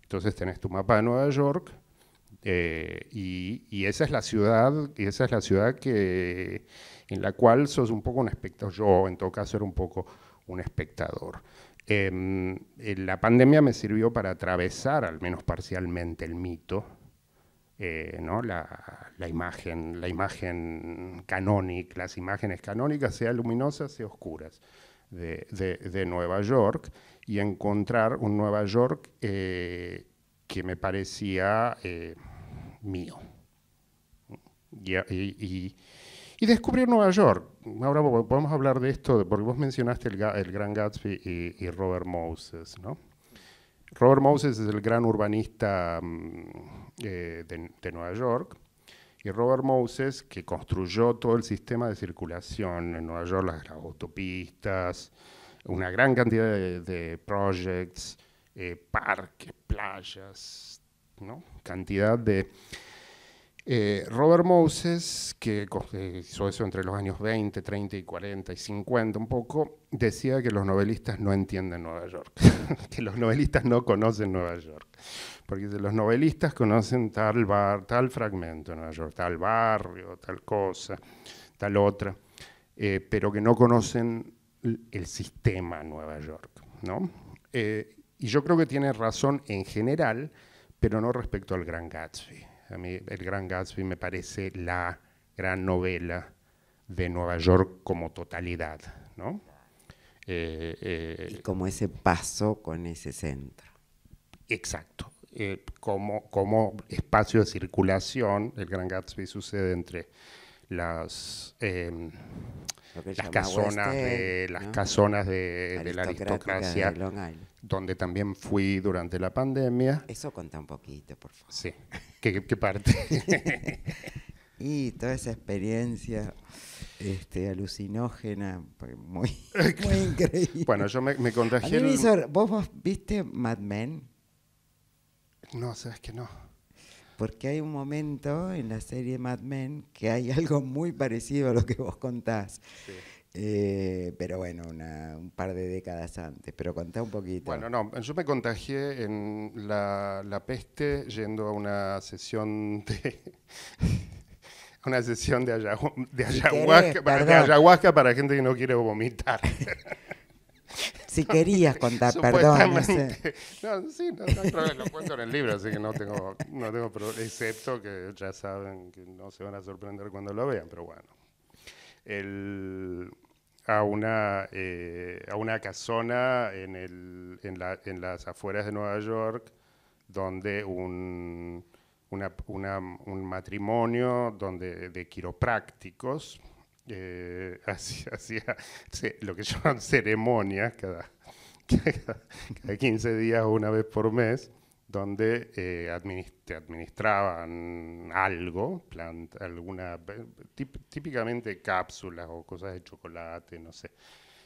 Entonces tenés tu mapa de Nueva York eh, y, esa es la ciudad, y esa es la ciudad que en la cual sos un poco un espectador, yo en todo caso era un poco un espectador. Em, eh, la pandemia me sirvió para atravesar, al menos parcialmente, el mito, eh, La, imagen, la imagen canónica, las imágenes canónicas, sea luminosas, sea oscuras, de, Nueva York, y encontrar un Nueva York eh, que me parecía mío. y, y descubrir Nueva York. Ahora podemos hablar de esto, porque vos mencionaste el, gran Gatsby y, Robert Moses, Robert Moses es el gran urbanista mm, eh, de, Nueva York. Y Robert Moses, que construyó todo el sistema de circulación en Nueva York, las, autopistas, una gran cantidad de, projects, eh, parques, playas, ¿no? cantidad de, eh, Robert Moses, que hizo eso entre los años 20, 30 y 40 y 50 un poco, decía que los novelistas no entienden Nueva York, que los novelistas no conocen Nueva York, porque los novelistas conocen tal bar, tal fragmento de Nueva York, tal barrio, tal cosa, tal otra, eh, pero que no conocen el sistema Nueva York, eh, y yo creo que tiene razón en general, pero no respecto al Gran Gatsby. A mí El Gran Gatsby me parece la gran novela de Nueva York como totalidad, ¿no? Eh, eh, y como ese paso con ese centro. Exacto. Eh, como, como espacio de circulación, el Gran Gatsby sucede entre las, em, las casonas, de, las casonas de, la aristocracia donde también fui durante la pandemia. Eso cuenta un poquito, por favor. Sí. ¿Qué, parte? y toda esa experiencia este, alucinógena, muy, muy increíble. Bueno, yo me, contagié. ¿vos, viste Mad Men? No, sabes que no. Porque hay un momento en la serie Mad Men que hay algo muy parecido a lo que vos contás. Sí eh, pero bueno, una, un par de décadas antes. Pero contá un poquito. Bueno, no, yo me contagié en la, peste yendo a una sesión de. una sesión de, de, ayahuasca, para, ayahuasca para gente que no quiere vomitar. si querías contar, perdón. No, sí, no, lo cuento en el libro, así que no tengo, no tengo excepto que ya saben que no se van a sorprender cuando lo vean, pero bueno a, una, eh, a una casona en, el, en, la, en, las afueras de Nueva York, donde un, un matrimonio donde, de quiroprácticos hacía, eh, lo que llaman ceremonias cada, cada, cada 15 días o una vez por mes donde eh, te administraban algo, alguna, típicamente cápsulas o cosas de chocolate, no sé.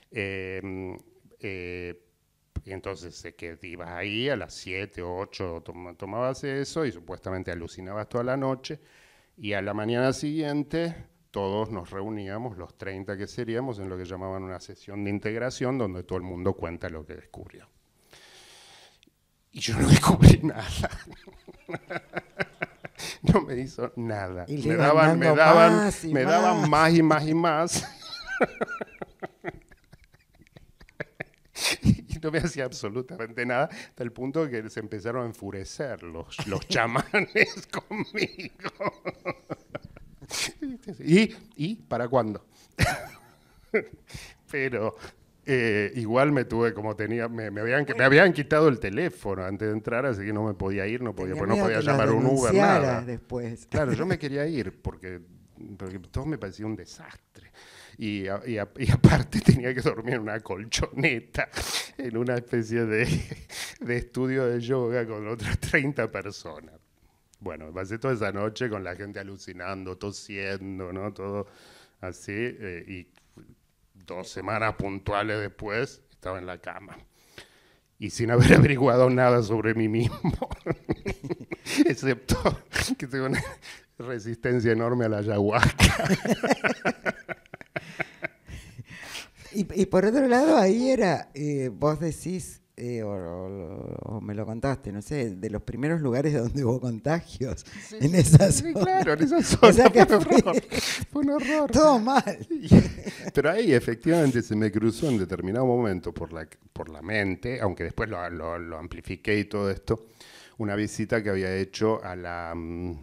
y em, eh, entonces eh, que ibas ahí a las 7 o 8 tomabas eso y supuestamente alucinabas toda la noche y a la mañana siguiente todos nos reuníamos, los 30 que seríamos, en lo que llamaban una sesión de integración donde todo el mundo cuenta lo que descubrió. Y yo no descubrí nada. no me hizo nada. me daban, me daban, más me daban más y más y más. y no me hacía absolutamente nada, hasta el punto que se empezaron a enfurecer los, los chamanes conmigo. ¿Y, ¿Y para cuándo? Pero eh, igual me tuve como tenía, me, me, habían, me, habían, quitado el teléfono antes de entrar, así que no me podía ir, no podía, pues no podía llamar un Uber, nada. Después. Claro, yo me quería ir porque, porque todo me parecía un desastre. Y, y, aparte tenía que dormir en una colchoneta, en una especie de, de estudio de yoga con otras 30 personas. Bueno, pasé toda esa noche con la gente alucinando, tosiendo, ¿no? Todo así, eh, y dos semanas puntuales después, estaba en la cama y sin haber averiguado nada sobre mí mismo, excepto que tengo una resistencia enorme a la ayahuasca. y, por otro lado, ahí era, eh, vos decís, o, me lo contaste, no sé, de los primeros lugares donde hubo contagios. en esa sí, claro, en fue, un horror, Todo mal. Pero ahí efectivamente se me cruzó en determinado momento por la, mente, aunque después lo, lo, amplifiqué y todo esto, una visita que había hecho a la mm,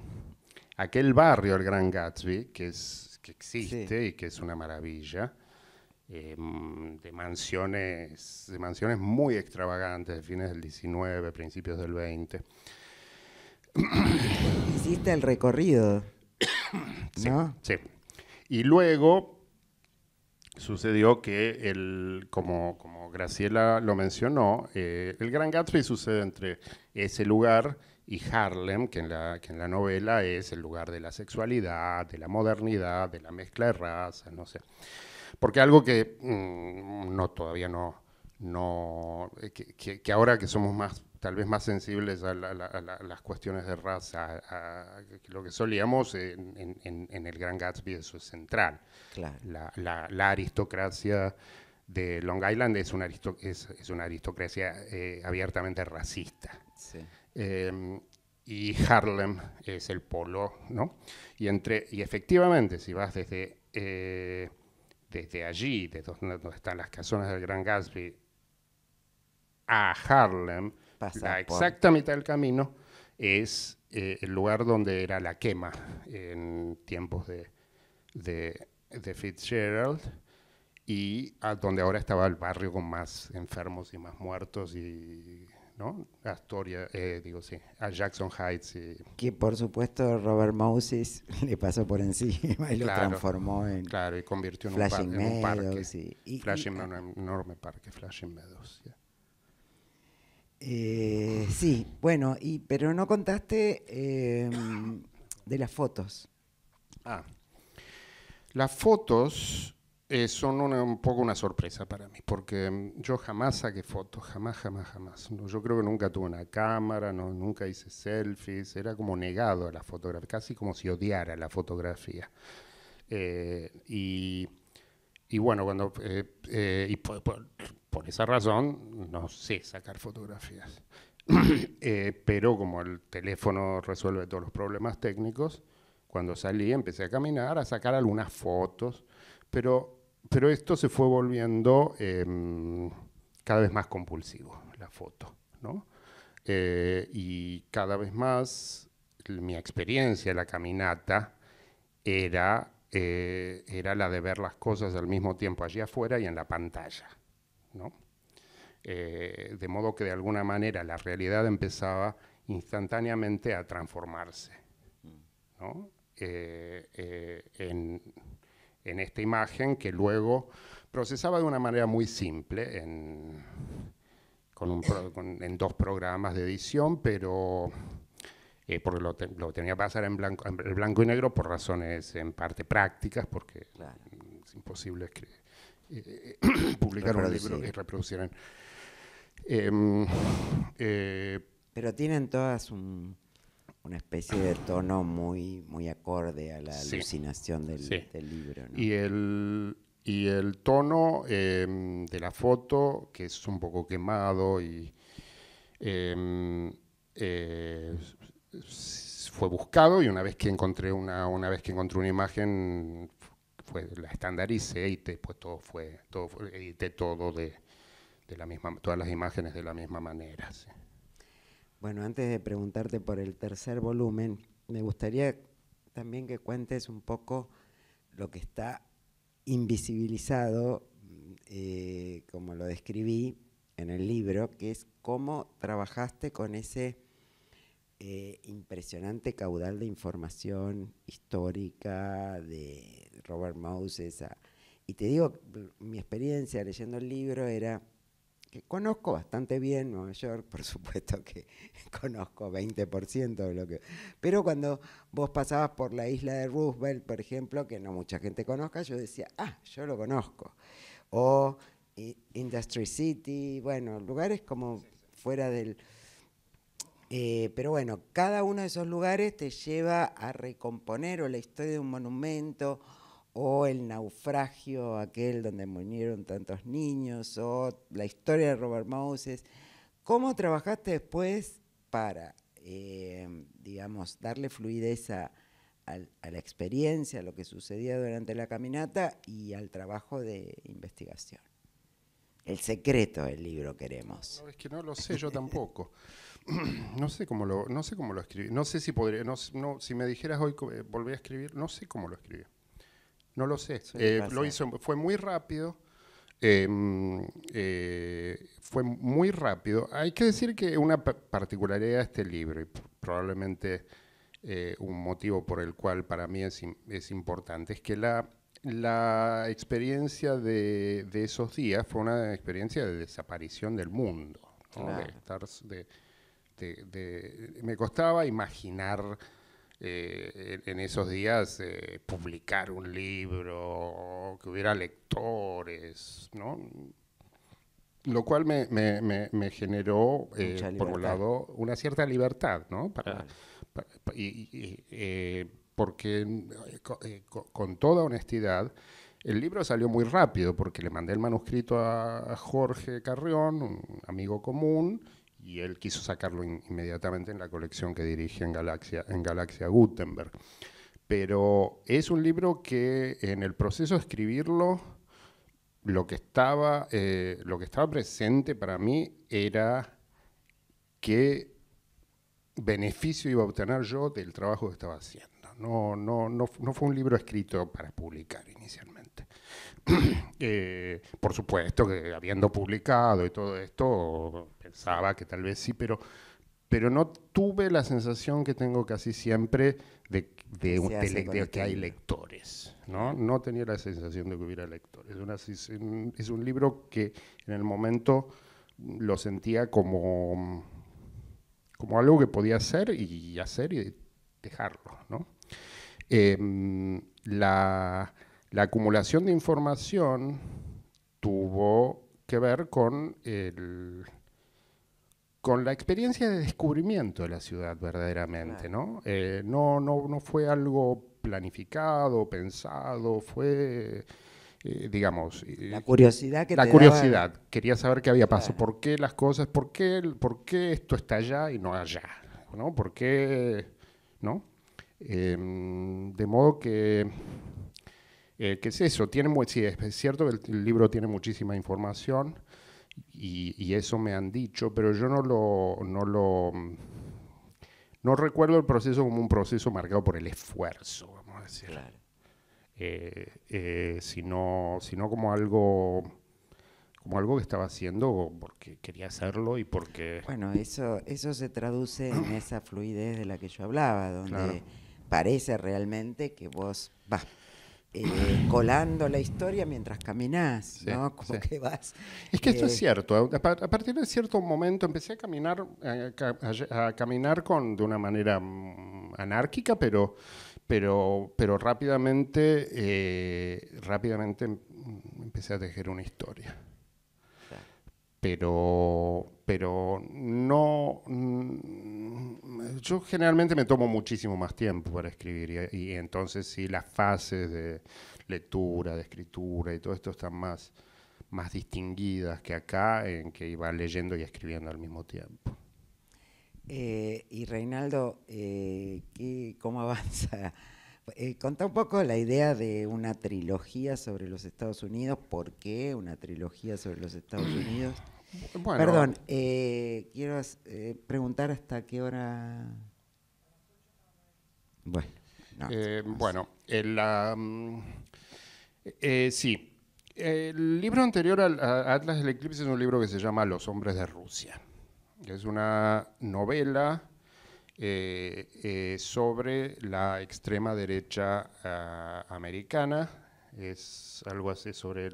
aquel barrio, el Gran Gatsby, que, es, que existe y que es una maravilla eh, mm, de, mansiones, de mansiones muy extravagantes de fines del 19, principios del 20. Hiciste el recorrido. sí, Y luego sucedió que, el, como, como Graciela lo mencionó, eh, el Gran Gatsby sucede entre ese lugar y Harlem, que en, la, que en la novela es el lugar de la sexualidad, de la modernidad, de la mezcla de razas, no sé. Porque algo que mm, no todavía no, eh, que, ahora que somos más tal vez más sensibles a, las cuestiones de raza, a, lo que solíamos en, el Gran Gatsby, eso es central. La, aristocracia de Long Island es una, es, una aristocracia eh, abiertamente racista. Em, y Harlem es el polo, ¿no? Y, entre, y efectivamente, si vas desde... Eh, desde allí, desde donde, están las casonas del Gran Gatsby, a Harlem, la exacta mitad del camino es eh, el lugar donde era la quema en tiempos de, de, Fitzgerald y a donde ahora estaba el barrio con más enfermos y más muertos y ¿no? Astoria, eh, digo, sí, a Jackson Heights. Que por supuesto Robert Moses le pasó por encima y lo transformó en. Claro, y convirtió en, un, parque. Sí. un enorme parque, Flashing Meadows. Eh, sí, bueno, y, pero no contaste em, de las fotos. Ah, las fotos eh, son un poco una sorpresa para mí, porque mm, yo jamás saqué fotos, jamás, jamás, jamás. yo creo que nunca tuve una cámara, no, nunca hice selfies, era como negado a la fotografía, casi como si odiara la fotografía. Eh, y, y, bueno, cuando eh, y por, por, esa razón no sé sacar fotografías. pero como el teléfono resuelve todos los problemas técnicos, cuando salí empecé a caminar, a sacar algunas fotos, pero pero esto se fue volviendo em, cada vez más compulsivo, la foto, ¿no? Eh, y cada vez más mi experiencia, la caminata, era, eh, era la de ver las cosas al mismo tiempo allí afuera y en la pantalla, ¿no? Eh, de modo que de alguna manera la realidad empezaba instantáneamente a transformarse, ¿no? en en esta imagen que luego procesaba de una manera muy simple en, con en dos programas de edición, pero eh, porque lo, tenía que pasar en blanco, en blanco y negro por razones en parte prácticas, porque es imposible eh, publicar un libro y reproducir. Em, eh, pero tienen todas un una especie de tono muy, muy acorde a la alucinación del, libro. Y, el, y el tono em, de la foto, que es un poco quemado y em, eh, fue buscado y una vez que encontré una, una vez que encontré una imagen fue, la estandaricé y después pues, todo fue, todo edité todo de, la misma, todas las imágenes de la misma manera. Bueno, antes de preguntarte por el tercer volumen, me gustaría también que cuentes un poco lo que está invisibilizado, mm, eh, como lo describí en el libro, que es cómo trabajaste con ese eh, impresionante caudal de información histórica de Robert Moses. y te digo, mi experiencia leyendo el libro era que conozco bastante bien Nueva York, por supuesto que conozco 20% de lo que... Pero cuando vos pasabas por la isla de Roosevelt, por ejemplo, que no mucha gente conozca, yo decía, ah, yo lo conozco. O eh, Industry City, bueno, lugares como fuera del... Eh, pero bueno, cada uno de esos lugares te lleva a recomponer o la historia de un monumento o el naufragio aquel donde murieron tantos niños, o la historia de Robert Moses. ¿Cómo trabajaste después para, eh, digamos, darle fluidez a, la experiencia, a lo que sucedía durante la caminata y al trabajo de investigación? El secreto del libro queremos. No, es que no lo sé yo tampoco. no sé cómo lo, no sé cómo lo escribí. No sé si podría, no, si me dijeras hoy eh, volver a escribir, no sé cómo lo escribí. No lo sé. Eh, lo hizo, fue muy rápido. Em, eh, fue muy rápido. Hay que decir que una particularidad de este libro, y probablemente eh, un motivo por el cual para mí es, importante, es que la, la experiencia de, esos días fue una experiencia de desaparición del mundo. me costaba imaginar eh, en esos días eh, publicar un libro, que hubiera lectores, ¿no? Lo cual me, generó, eh, por un lado, una cierta libertad, ¿no? porque con, toda honestidad, el libro salió muy rápido porque le mandé el manuscrito a Jorge Carrión, un amigo común, y él quiso sacarlo inmediatamente en la colección que dirige en Galaxia, en Galaxia Gutenberg. Pero es un libro que en el proceso de escribirlo, lo que estaba, eh, lo que estaba presente para mí era qué beneficio iba a obtener yo del trabajo que estaba haciendo. No, no, no, fue un libro escrito para publicar inicialmente. Eh, por supuesto que habiendo publicado y todo esto, pensaba que tal vez sí, pero, pero no tuve la sensación que tengo casi siempre de, que hay lectores. ¿no? no tenía la sensación de que hubiera lectores. es, un, libro que en el momento lo sentía como, como algo que podía hacer y hacer y dejarlo. Em, la, acumulación de información tuvo que ver con el, con la experiencia de descubrimiento de la ciudad verdaderamente, ¿no? Eh, no, no, no fue algo planificado, pensado, fue... Eh, digamos. Eh, la curiosidad que La curiosidad. Quería saber qué había pasado, por qué las cosas, por qué, por qué esto está allá y no allá, ¿no? ¿Por qué, no? Em, de modo que, ¿qué es eso? Tiene muy, sí, es cierto que el libro tiene muchísima información, y, eso me han dicho, pero yo no lo, no lo, no recuerdo el proceso como un proceso marcado por el esfuerzo, vamos a decir. Eh, eh, sino, sino como algo como algo que estaba haciendo porque quería hacerlo y porque... Bueno, eso, eso se traduce en esa fluidez de la que yo hablaba, donde parece realmente que vos vas eh, colando la historia mientras caminas ¿no? que vas. Es que esto es eh, cierto. A, partir de cierto momento empecé a caminar, a, caminar con, de una manera mm, anárquica, pero, pero, pero rápidamente, eh, rápidamente mm, empecé a tejer una historia pero, pero no... Mm, yo generalmente me tomo muchísimo más tiempo para escribir y, entonces sí las fases de lectura, de escritura y todo esto están más, distinguidas que acá, en que iba leyendo y escribiendo al mismo tiempo. Eh, y Reinaldo, eh, ¿cómo avanza eh, contá un poco la idea de una trilogía sobre los Estados Unidos. ¿Por qué una trilogía sobre los Estados Unidos? Perdón, eh, quiero eh, preguntar hasta qué hora. Bueno. Eh, la, mm, sí. El libro anterior al a Atlas del Eclipse es un libro que se llama Los Hombres de Rusia. Es una novela eh, eh, sobre la extrema derecha ah, americana, es algo así sobre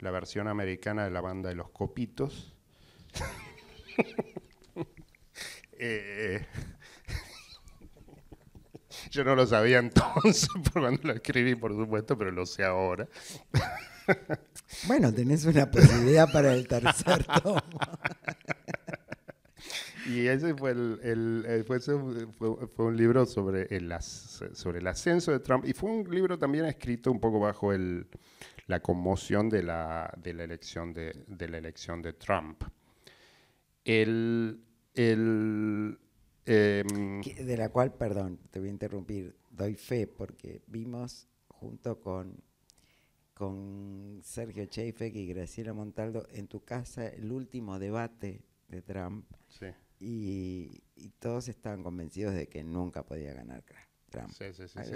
la versión americana de la banda de los copitos. Eh, yo no lo sabía entonces, por cuando lo escribí, por supuesto, pero lo sé ahora. bueno, tenés una posibilidad para el tercer tomo. Y ese fue, el, fue, un libro sobre el, sobre el ascenso de Trump. Y fue un libro también escrito un poco bajo el, la conmoción de la, de la, elección, de, la elección de Trump. El, el, em, de la cual, perdón, te voy a interrumpir, doy fe porque vimos junto con, con Sergio Cheifek y Graciela Montaldo en tu casa el último debate de Trump. Sí y, todos estaban convencidos de que nunca podía ganar Trump.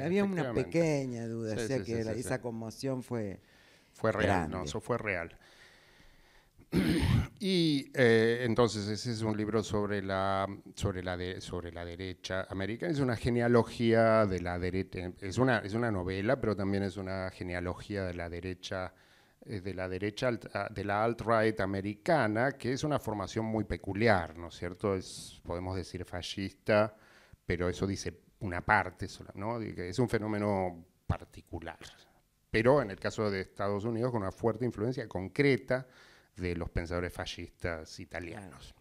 Había una pequeña duda, que esa conmoción fue... Fue real, no, eso fue real. y eh, entonces ese es un libro sobre la, sobre la, sobre la derecha americana, es una genealogía de la derecha, es una, es una novela, pero también es una genealogía de la derecha eh, de la derecha, ah, de la alt-right americana, que es una formación muy peculiar, ¿no es cierto? Es, podemos decir fascista, pero eso dice una parte sola, ¿no? Es un fenómeno particular. Pero en el caso de Estados Unidos, con una fuerte influencia concreta de los pensadores fascistas italianos,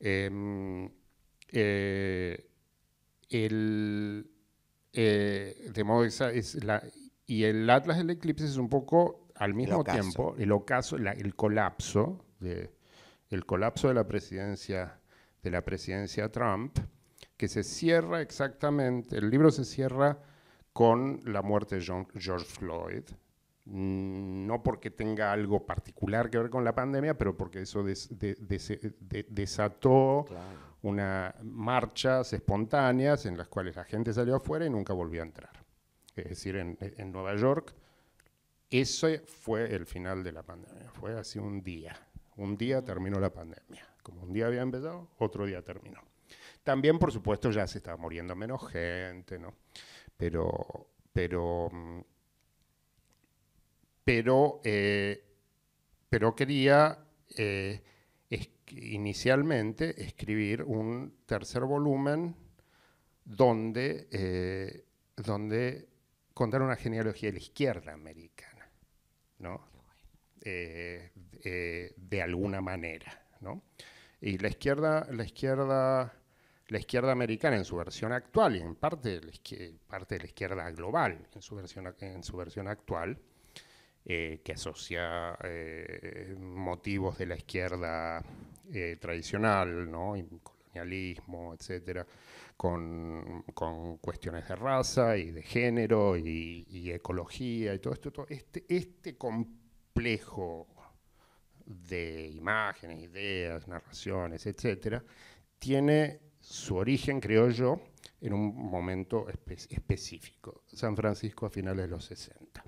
em, eh, eh, de modo es la, y el Atlas del Eclipse es un poco al mismo tiempo, el ocaso, el colapso de, el colapso de la presidencia de la presidencia Trump, que se cierra exactamente, el libro se cierra con la muerte de George Floyd, mm, no porque tenga algo particular que ver con la pandemia, pero porque eso desató marchas espontáneas en las cuales la gente salió afuera y nunca volvió a entrar. Es decir, en, en Nueva York ese fue el final de la pandemia, fue así un día. Un día terminó la pandemia. Como un día había empezado, otro día terminó. También, por supuesto, ya se estaba muriendo menos gente, ¿no? Pero, pero, mm, pero, eh, pero quería eh, inicialmente escribir un tercer volumen donde, eh, donde contar una genealogía de la izquierda americana. Eh, eh, de alguna manera. ¿no? Y la izquierda, la izquierda, la izquierda americana en su versión actual y en parte, la parte de la izquierda global en su versión, en su versión actual, eh, que asocia motivos de la izquierda tradicional, ¿no? colonialismo, etcétera, con, cuestiones de raza y de género y, ecología y todo esto, este, este complejo de imágenes, ideas, narraciones, etcétera, tiene su origen, creo yo, en un momento específico, San Francisco a finales de los 60.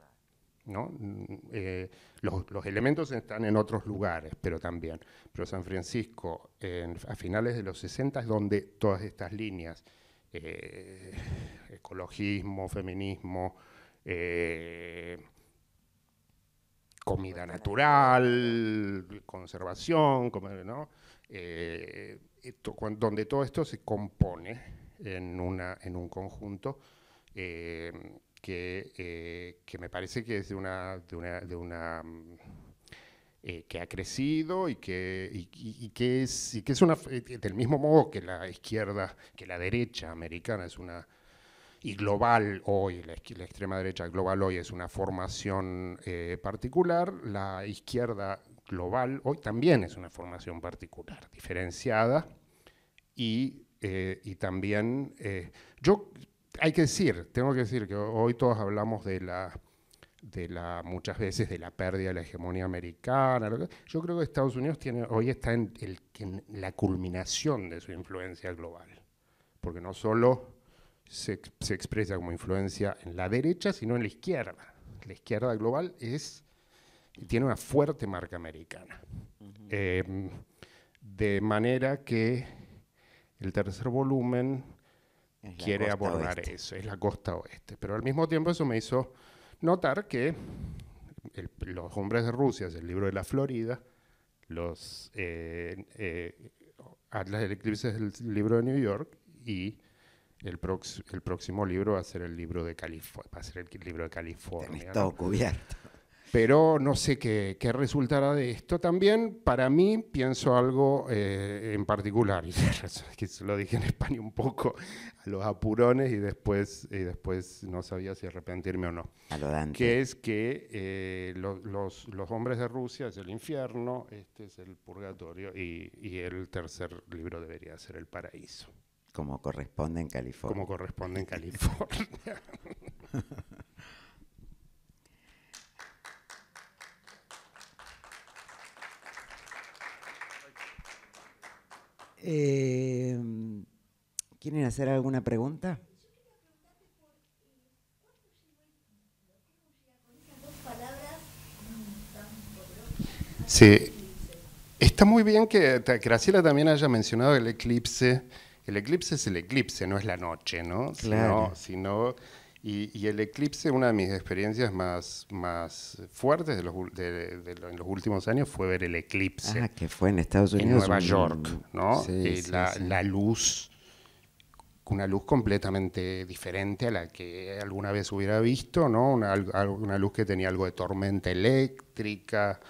¿no? Mm, eh, los, elementos están en otros lugares, pero también. Pero San Francisco, a finales de los 60, es donde todas estas líneas, eh, ecologismo, feminismo, eh, comida natural, conservación, ¿no? donde todo esto se compone en, una, en un conjunto eh, que, me parece que es de una, de una, mm, eh, que ha crecido y que, y, que es, que es una, eh, del mismo modo que la izquierda, que la derecha americana es una, y global hoy, la, extrema derecha global hoy es una formación particular, la izquierda global hoy también es una formación particular, diferenciada y, y también yo hay que decir, tengo que decir que hoy todos hablamos de la, de la, muchas veces de la pérdida de la hegemonía americana. Yo creo que Estados Unidos tiene, hoy está en, el, en la culminación de su influencia global, porque no solo se, expresa como influencia en la derecha, sino en la izquierda. La izquierda global es, tiene una fuerte marca americana. Em, de manera que el tercer volumen quiere abordar eso, es la costa oeste. Pero al mismo tiempo eso me hizo notar que los hombres de Rusia es el libro de la Florida, los eh, eh, Atlas del es el libro de New York y el, el próximo libro va a ser el libro de California. Va a ser el libro de California. cubierto pero no sé qué, resultará de esto. También para mí pienso algo eh, en particular, que se lo dije en España un poco, a los apurones y después, y después no sabía si arrepentirme o no. A lo Que es que eh, los, hombres de Rusia es el infierno, este es el purgatorio y, y el tercer libro debería ser el paraíso. Como corresponde en California. Como corresponde en California. Em, ¿Quieren hacer alguna pregunta? Sí, está muy bien que Graciela también haya mencionado el eclipse. El eclipse es el eclipse, no es la noche, ¿no? Claro. sino y, el eclipse, una de mis experiencias más, más fuertes de los, de, en los últimos años fue ver el eclipse. Ah, que fue en Estados Unidos. En Nueva York, ¿no? Sí, sí, la, la, luz, una luz completamente diferente a la que alguna vez hubiera visto, ¿no? Una, una luz que tenía algo de tormenta eléctrica,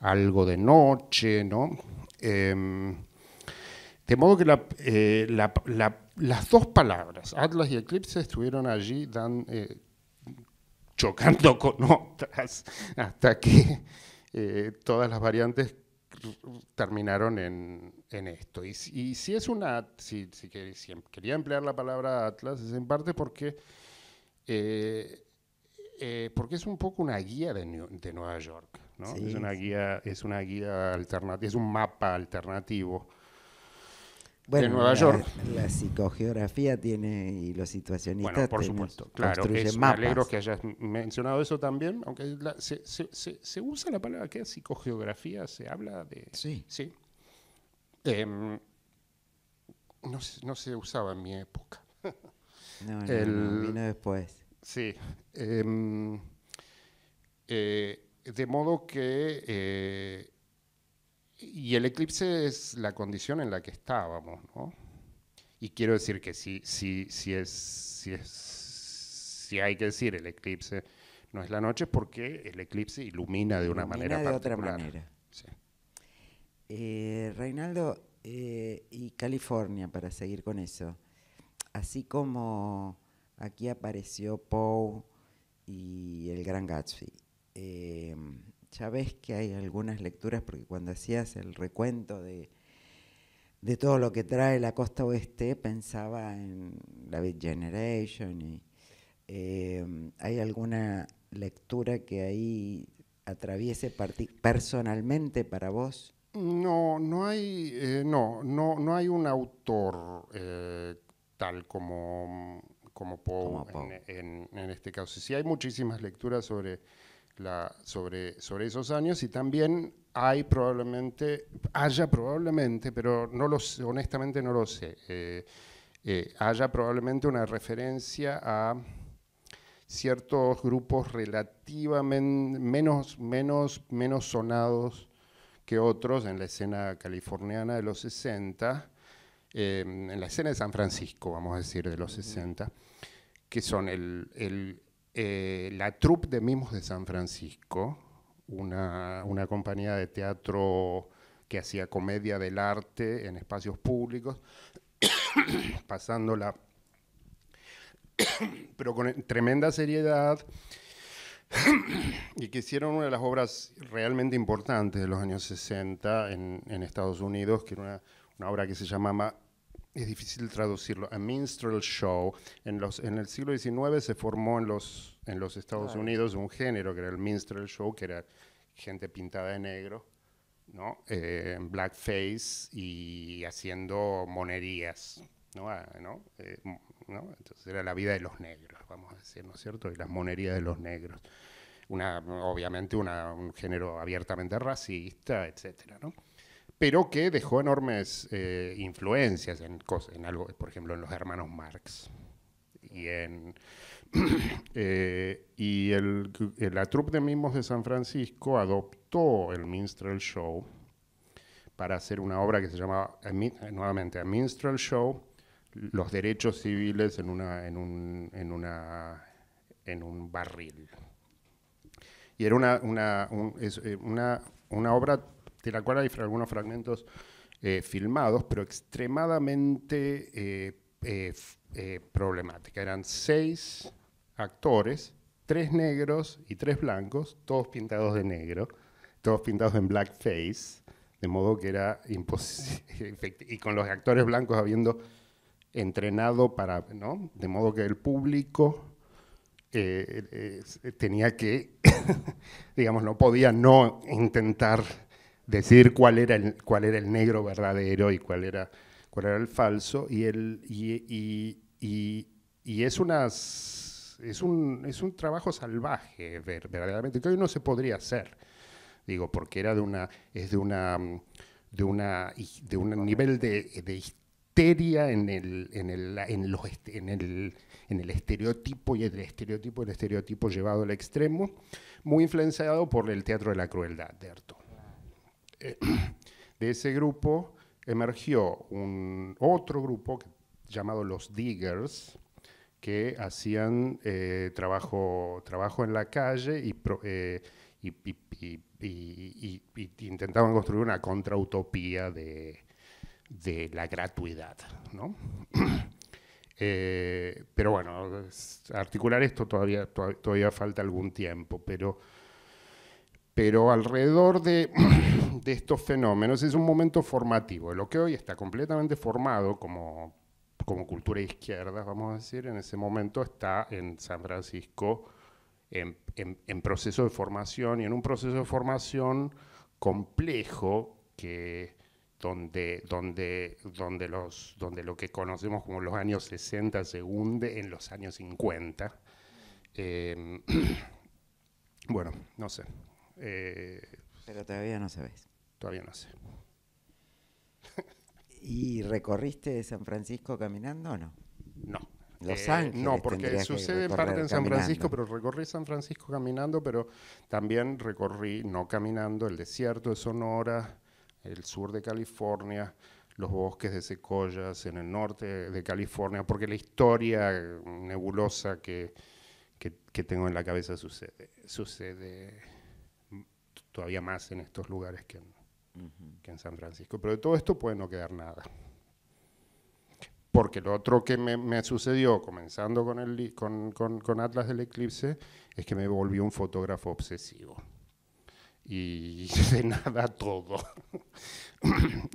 algo de noche, ¿no? Em, de modo que la eh, las dos palabras, Atlas y Eclipse, estuvieron allí eh, chocando con otras hasta que eh, todas las variantes terminaron en, en esto. Y, si es una, em, quería emplear la palabra Atlas, es en parte porque, eh, porque es un poco una guía de, Nueva York. ¿no? es, una guía, es una guía alternativa, es un mapa alternativo bueno, Nueva la, York. La psicogeografía tiene y los situacionistas. Bueno, por supuesto, claro. me alegro que hayas mencionado eso también, aunque se, usa la palabra que psicogeografía, se habla de. Sí. Sí. Em, no, se usaba en mi época. no, no, vino después. Sí. Em, eh, de modo que eh, y el eclipse es la condición en la que estábamos, ¿no? Y quiero decir que sí, sí, sí es, es, si hay que decir el eclipse no es la noche porque el eclipse ilumina de una manera de otra manera. Eh, Reinaldo, eh, y California, para seguir con eso. Así como aquí apareció Poe y el Gran Gatsby. Eh, ya ves que hay algunas lecturas, porque cuando hacías el recuento de, todo lo que trae la costa oeste, pensaba en la Big Generation em, hay alguna lectura que ahí atraviese personalmente para vos. No, no hay, eh, no, no, no hay un autor eh, tal como, como En, en, este caso. Sí hay muchísimas lecturas sobre sobre, esos años y también hay probablemente, haya probablemente, pero no lo honestamente no lo sé, eh, eh, haya probablemente una referencia a ciertos grupos relativamente menos, menos, menos sonados que otros en la escena californiana de los 60, eh, en la escena de San Francisco, vamos a decir, de los 60, que son el eh, la Troupe de Mimos de San Francisco, una, compañía de teatro que hacía comedia del arte en espacios públicos, pasándola, pero con tremenda seriedad, y que hicieron una de las obras realmente importantes de los años 60 en, Estados Unidos, que era una, una obra que se llamaba es difícil traducirlo, a minstrel show. En, los, en el siglo XIX se formó en los, en los Estados Unidos un género que era el minstrel show, que era gente pintada de negro, ¿no? Eh, en blackface y haciendo monerías, ah, eh, ¿no? Entonces era la vida de los negros, vamos a decir, ¿no es cierto? Y las monerías de los negros. Una, obviamente un género abiertamente racista, etcétera, ¿no? pero que dejó enormes eh, influencias en, cosas, en algo, por ejemplo, en los hermanos Marx y en eh, y el, la troupe de mimos de San Francisco adoptó el minstrel show para hacer una obra que se llamaba eh, nuevamente a minstrel show los derechos civiles en una en un, una en un barril y era una una, una, una obra de la cual hay algunos fragmentos eh, filmados, pero extremadamente problemáticos. Eh, eh, problemática. Eran seis actores, tres negros y tres blancos, todos pintados de negro, todos pintados en blackface, de modo que era imposible, y con los actores blancos habiendo entrenado para, De modo que el público tenía que, digamos, no podía no intentar Decir cuál era el, cuál era el negro verdadero y cuál era, cuál era el falso. Y, el, y, y, y es, unas, es, un, es un trabajo salvaje, ver, verdaderamente, que hoy no se podría hacer. Digo, porque era de una, es de una, de una, de un nivel de, de histeria en el, en el, en el, en el estereotipo y el estereotipo, el estereotipo llevado al extremo, muy influenciado por el teatro de la crueldad de Arturo. Eh, de ese grupo emergió un otro grupo llamado los Diggers, que hacían eh, trabajo, trabajo en la calle eh, y, intentaban construir una contrautopía de, de la gratuidad. ¿no? pero bueno, articular esto todavía, todavía, todavía falta algún tiempo, pero pero alrededor de, estos fenómenos es un momento formativo. Lo que hoy está completamente formado como, como cultura izquierda, vamos a decir, en ese momento está en San Francisco en, proceso de formación y en un proceso de formación complejo que donde, donde, donde, los, donde lo que conocemos como los años 60 se hunde en los años 50. Em, bueno, no sé, eh, pero todavía no sabes. Todavía no sé. ¿Y recorriste San Francisco caminando o no? No. Los eh, Ángeles. no, porque sucede parte en San Francisco, pero recorrí San Francisco caminando, pero también recorrí, no caminando, el desierto de Sonora, el sur de California, los bosques de secoyas en el norte de California, porque la historia nebulosa que, que tengo en la cabeza sucede. Sucede todavía más en estos lugares que en, San Francisco. Pero de todo esto puede no quedar nada. Porque lo otro que me, sucedió, comenzando con, Atlas del Eclipse, es que me volví un fotógrafo obsesivo. Y de nada todo.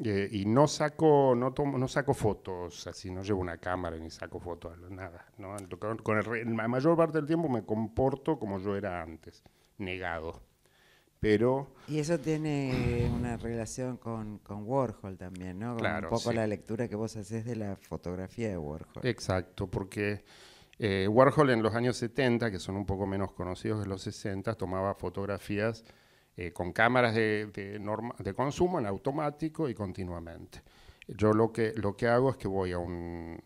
Eh, y no saco, no, no saco fotos, así no llevo una cámara ni saco fotos, nada. Con la mayor parte del tiempo me comporto como yo era antes, negado. Y eso tiene una relación con, Warhol también, ¿no? un poco la lectura que vos haces de la fotografía de Warhol. Exacto, porque eh, Warhol en los años 70, que son un poco menos conocidos de los 60, tomaba fotografías eh, con cámaras de, consumo en automático y continuamente. Yo lo que, lo que hago es que voy a un,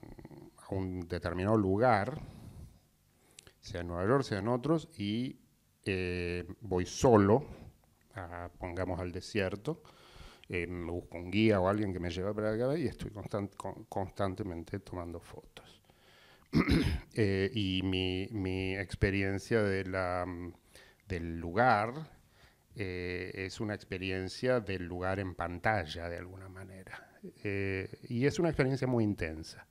a un determinado lugar, sea en Nueva York, sea en otros, y eh, voy solo pongamos al desierto, eh, me busco un guía o alguien que me lleve para acá y estoy constantemente tomando fotos. Eh, y mi, experiencia de la, del lugar eh, es una experiencia del lugar en pantalla, de alguna manera. y es una experiencia muy intensa.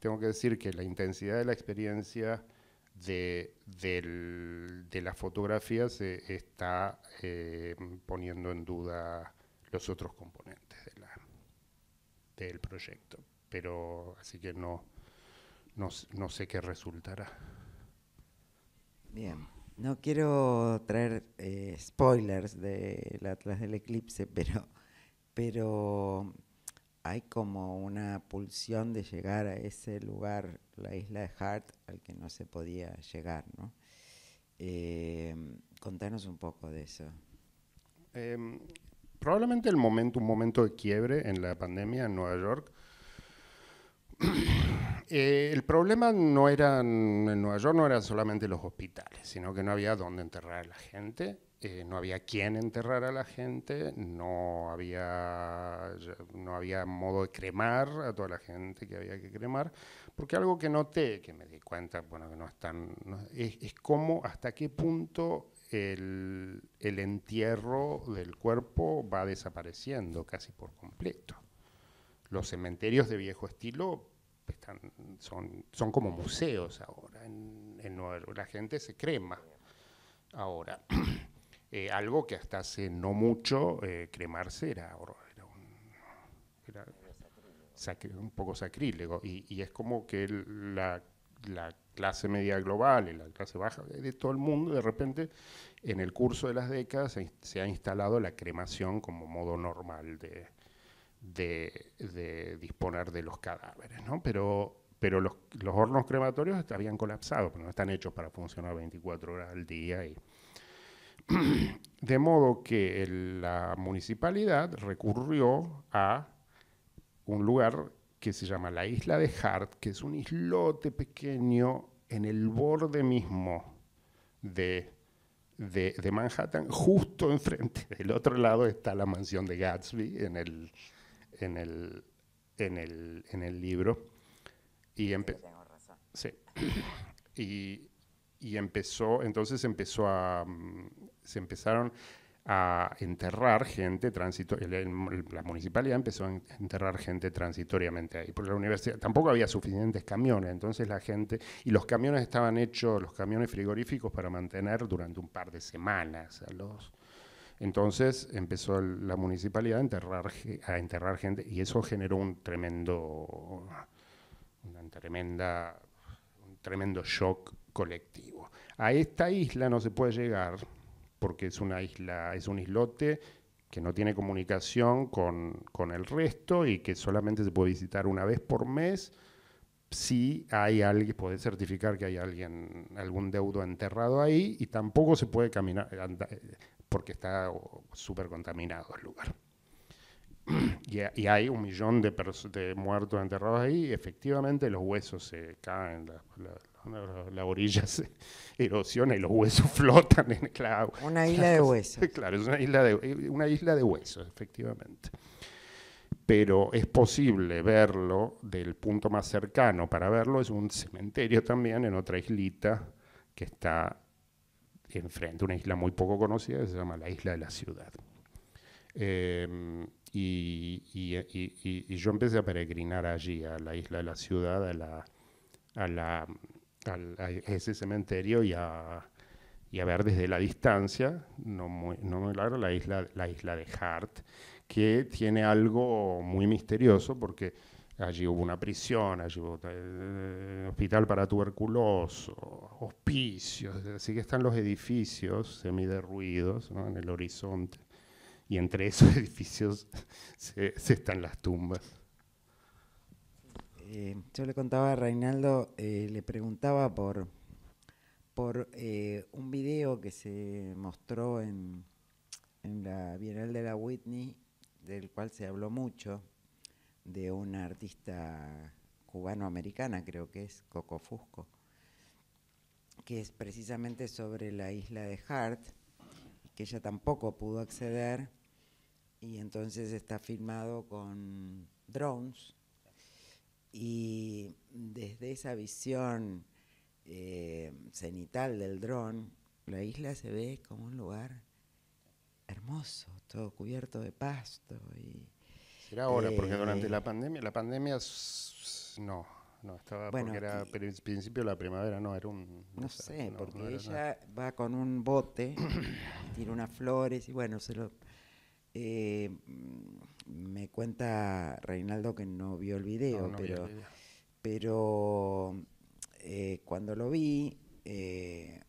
Tengo que decir que la intensidad de la experiencia de, de, de las fotografías está eh, poniendo en duda los otros componentes del proyecto. Pero así que no, no, no sé qué resultará. Bien. No quiero traer eh, spoilers del Atlas del Eclipse, pero, pero hay como una pulsión de llegar a ese lugar, la isla de Hart, al que no se podía llegar, ¿no? Em, contanos un poco de eso. Em, probablemente el momento, un momento de quiebre en la pandemia en Nueva York. Eh, el problema no eran, en Nueva York no eran solamente los hospitales, sino que no había dónde enterrar a la gente eh, no había quien enterrar a la gente, no había, no había modo de cremar a toda la gente que había que cremar, porque algo que noté, que me di cuenta, bueno, que no es es, cómo, hasta qué punto el, entierro del cuerpo va desapareciendo casi por completo. Los cementerios de viejo estilo están, son, como museos ahora, en, en, la gente se crema ahora. Eh, algo que hasta hace no mucho eh, cremarse era, un, poco sacrílego. Y, es como que la, clase media global y la clase baja de todo el mundo, de repente, en el curso de las décadas se, ha instalado la cremación como modo normal de, de, disponer de los cadáveres. ¿no? Pero pero los, hornos crematorios habían colapsado, porque no están hechos para funcionar 24 horas al día y, de modo que la municipalidad recurrió a un lugar que se llama la isla de Hart, que es un islote pequeño en el borde mismo de, Manhattan, justo enfrente. Del otro lado está la mansión de Gatsby en el, en en el, libro. y, y empezó, entonces empezó a, mm, se empezaron a enterrar gente transitoriamente la municipalidad empezó a enterrar gente transitoriamente ahí, porque la universidad tampoco había suficientes camiones, entonces la gente, y los camiones estaban hechos, los camiones frigoríficos para mantener durante un par de semanas a los... Entonces empezó la municipalidad a enterrar, a enterrar gente y eso generó un tremendo, una tremenda, un tremendo shock colectivo. A esta isla no se puede llegar porque es una isla, es un islote que no tiene comunicación con, el resto y que solamente se puede visitar una vez por mes si hay alguien, puede certificar que hay alguien, algún deudo enterrado ahí y tampoco se puede caminar porque está súper contaminado el lugar. Y, hay un millón de, de, muertos enterrados ahí y efectivamente los huesos se caen, la orilla se erosiona y los huesos flotan en el agua. Una isla de huesos. Claro, es una isla de, eh, una isla de huesos, efectivamente. Pero es posible verlo del punto más cercano. Para verlo es un cementerio también en otra islita que está enfrente, una isla muy poco conocida que se llama la Isla de la Ciudad. Em, y, yo empecé a peregrinar allí, a la Isla de la Ciudad, a la a ese cementerio y a, y a, ver desde la distancia, no muy, no largo, la isla, la isla de Hart, que tiene algo muy misterioso porque allí hubo una prisión, allí hubo un eh, hospital para tuberculosos, hospicios, así que están los edificios semiderruidos ¿no? en el horizonte y entre esos edificios se están las tumbas. Eh, yo le contaba a Reinaldo, eh, le preguntaba por, eh, un video que se mostró en, en la Bienal de la Whitney, del cual se habló mucho, de una artista cubano americana, creo que es Coco Fusco, que es precisamente sobre la isla de Hart, que ella tampoco pudo acceder, y entonces está filmado con drones y desde esa visión eh, cenital del dron, la isla se ve como un lugar hermoso, todo cubierto de pasto. Y, Será ahora, porque eh, durante la pandemia, la pandemia no, no estaba bueno, porque era principio de la primavera, no, era un... No, sé, porque ella va con un bote, tira unas flores y bueno, se lo eh, me cuenta Reinaldo que no vio el video, pero, pero eh, cuando lo vi eh,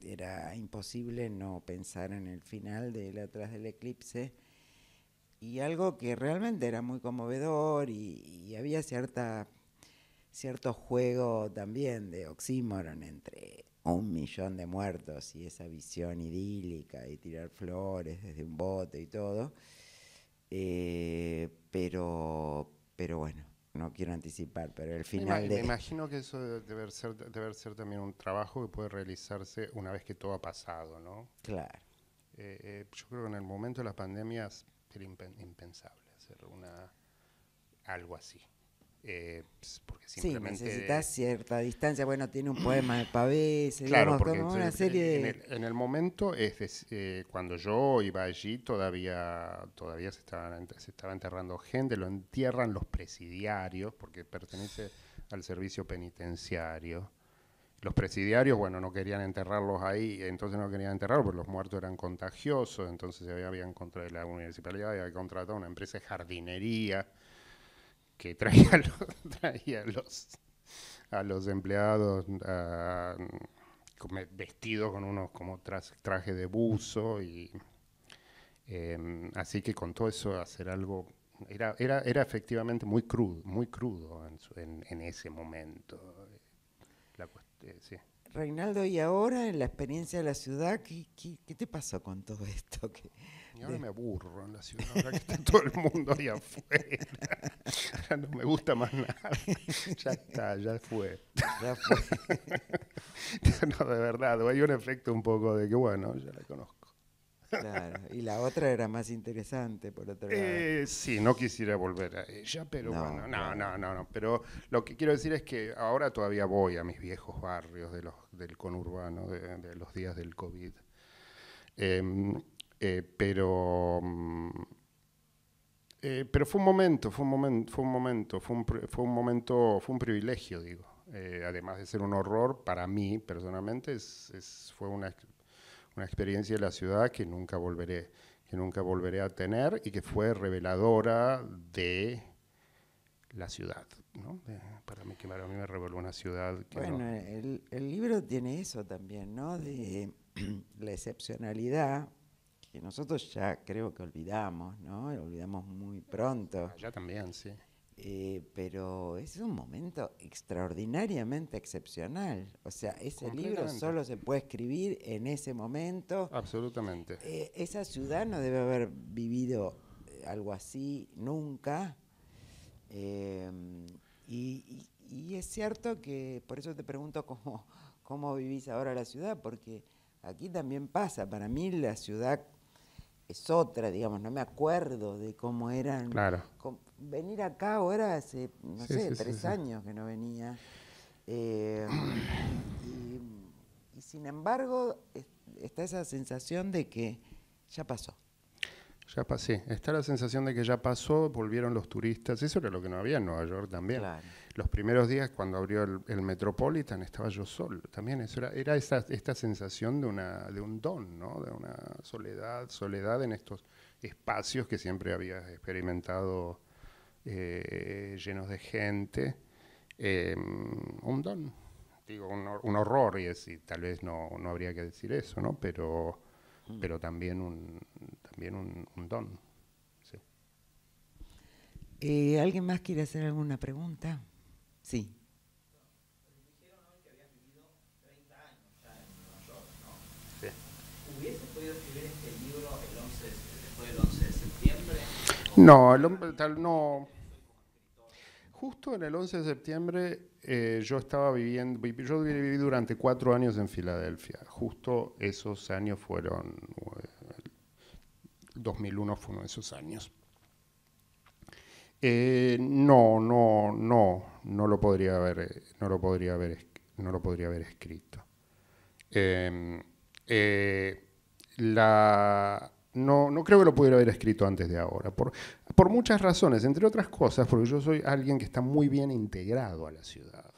era imposible no pensar en el final de él atrás del eclipse y algo que realmente era muy conmovedor y, había cierta cierto juego también de oxímoron entre un millón de muertos y esa visión idílica y tirar flores desde un bote y todo. Eh, pero, pero bueno, no quiero anticipar, pero el final me, imagino que eso debe ser, debe ser también un trabajo que puede realizarse una vez que todo ha pasado, ¿no? Claro. Eh, eh, yo creo que en el momento de las pandemias era impensable hacer una algo así. Eh, pues, porque simplemente... Sí, necesitas cierta distancia. Bueno, tiene un poema de Pavés, claro, una serie En el, momento, es, eh, cuando yo iba allí, todavía, todavía se, estaban, se estaba enterrando gente, lo entierran los presidiarios, porque pertenece al servicio penitenciario. Los presidiarios, bueno, no querían enterrarlos ahí, entonces no querían enterrarlos porque los muertos eran contagiosos, entonces contra la municipalidad había contratado una empresa de jardinería que traía, a los, los, a los empleados vestidos con unos como trajes de buzo y em, así que con todo eso hacer algo era, era, era efectivamente muy crudo, muy crudo en, ese momento. Eh, eh, Reinaldo, y ahora en la experiencia de la ciudad, ¿qué, te pasó con todo esto? que y ahora me aburro en la ciudad, ahora que está todo el mundo ahí afuera. Ahora no me gusta más nada. Ya está, ya fue. Ya fue. no, de verdad, hay un efecto un poco de que, bueno, ya la conozco. Claro, y la otra era más interesante, por otra lado. Eh, sí, no quisiera volver a ella, pero no, bueno, no, no, no, Pero lo que quiero decir es que ahora todavía voy a mis viejos barrios de los, del conurbano, de, los días del COVID. Em, eh, pero, mm, eh, pero fue un momento, fue un, momento fue un momento, fue un, momento, fue un privilegio, digo. Eh, además de ser un horror, para mí personalmente fue una, experiencia de la ciudad que nunca volveré, que nunca volveré a tener y que fue reveladora de la ciudad. para mí que mí me reveló una ciudad. Que bueno, el, el libro tiene eso también, ¿no? De la excepcionalidad que nosotros ya creo que olvidamos, ¿no? Lo olvidamos muy pronto. Ah, ya también, sí. Eh, pero es un momento extraordinariamente excepcional. O sea, ese libro solo se puede escribir en ese momento. Absolutamente. Eh, esa ciudad no debe haber vivido eh, algo así nunca. y, es cierto que, por eso te pregunto cómo, cómo vivís ahora la ciudad, porque aquí también pasa. Para mí la ciudad es otra, digamos, no me acuerdo de cómo eran. venir acá ahora hace, no sé, tres años que no venía. Eh, y, sin embargo, está esa sensación de que ya pasó. Ya pasé. Está la sensación de que ya pasó, volvieron los turistas. Eso era lo que no había en Nueva York también. Los primeros días cuando abrió el, Metropolitan estaba yo solo. También era, esta sensación de, un don, ¿no? de una soledad, soledad en estos espacios que siempre había experimentado eh, llenos de gente. Eh, un don, digo, un, horror, y, tal vez no, habría que decir eso, ¿no? pero, mm. pero también un Bien, un don. Eh, ¿Alguien más quiere hacer alguna pregunta? Sí. Dijeron que vivido 30 años ya en Nueva York, ¿no? Sí. ¿Hubiese podido escribir este libro después del 11 de septiembre? No, el hombre tal no. Justo en el 11 de septiembre eh, yo estaba viviendo, yo hubiera durante cuatro años en Filadelfia. Justo esos años fueron. Eh, 2001 fue uno de esos años. Eh, no, no, no, no lo podría haber, eh, no lo podría haber, no lo podría haber escrito. Em, eh, la, no, no, creo que lo pudiera haber escrito antes de ahora, por, por muchas razones, entre otras cosas, porque yo soy alguien que está muy bien integrado a la ciudad.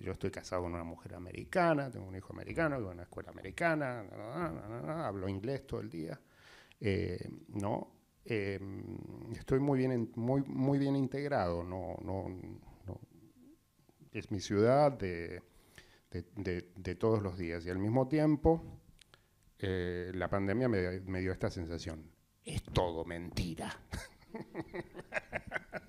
Yo estoy casado con una mujer americana, tengo un hijo americano, voy a una escuela americana, hablo inglés todo el día eh, ¿no? Eh, estoy muy bien, muy, muy bien integrado, no, no, es mi ciudad de, de, todos los días y al mismo tiempo eh, la pandemia me dio esta sensación, es todo mentira.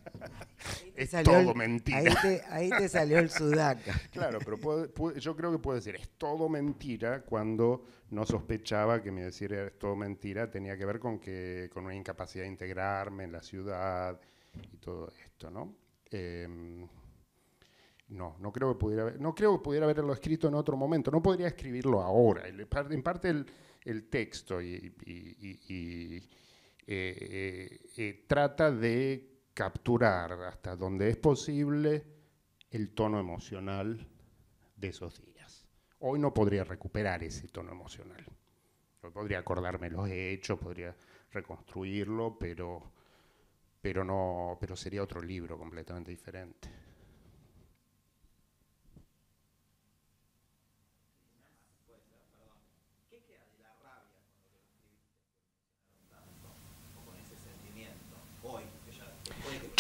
es todo mentira. Ahí te, salió el sudaca. claro, pero yo creo que puedo decir, es todo mentira cuando no sospechaba que mi decir es todo mentira tenía que ver con, que, con una incapacidad de integrarme en la ciudad y todo esto, ¿no? Em, no, no creo que pudiera no creo que pudiera haberlo escrito en otro momento. No podría escribirlo ahora. En parte el, texto y, eh, eh, eh, trata de capturar hasta donde es posible el tono emocional de esos días. Hoy no podría recuperar ese tono emocional. Hoy podría acordarme los hechos, podría reconstruirlo, pero, pero, no, pero sería otro libro completamente diferente.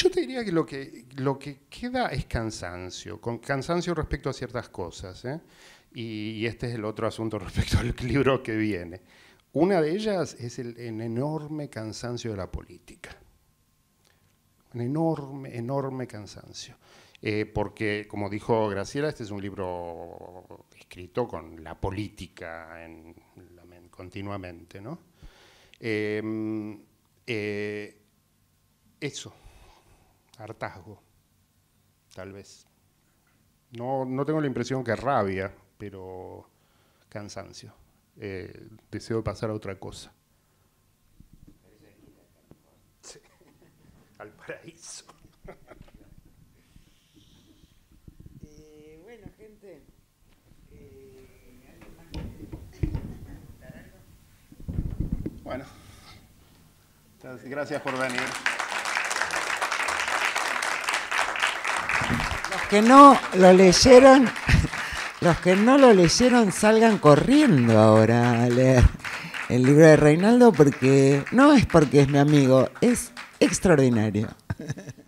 Yo te diría que lo que, lo que queda es cansancio, con cansancio respecto a ciertas cosas. ¿eh? Y, este es el otro asunto respecto al libro que viene. Una de ellas es el, enorme cansancio de la política. Un enorme, enorme cansancio. Eh, porque, como dijo Graciela, este es un libro escrito con la política continuamente, ¿no? Em, eh, eso hartazgo, tal vez. No, no tengo la impresión que rabia, pero cansancio. Eh, deseo pasar a otra cosa. Al paraíso. Eh, bueno, gente. Eh, bueno, gracias por venir. Los que no lo leyeron, los que no lo leyeron salgan corriendo ahora a leer el libro de Reinaldo porque no es porque es mi amigo, es extraordinario.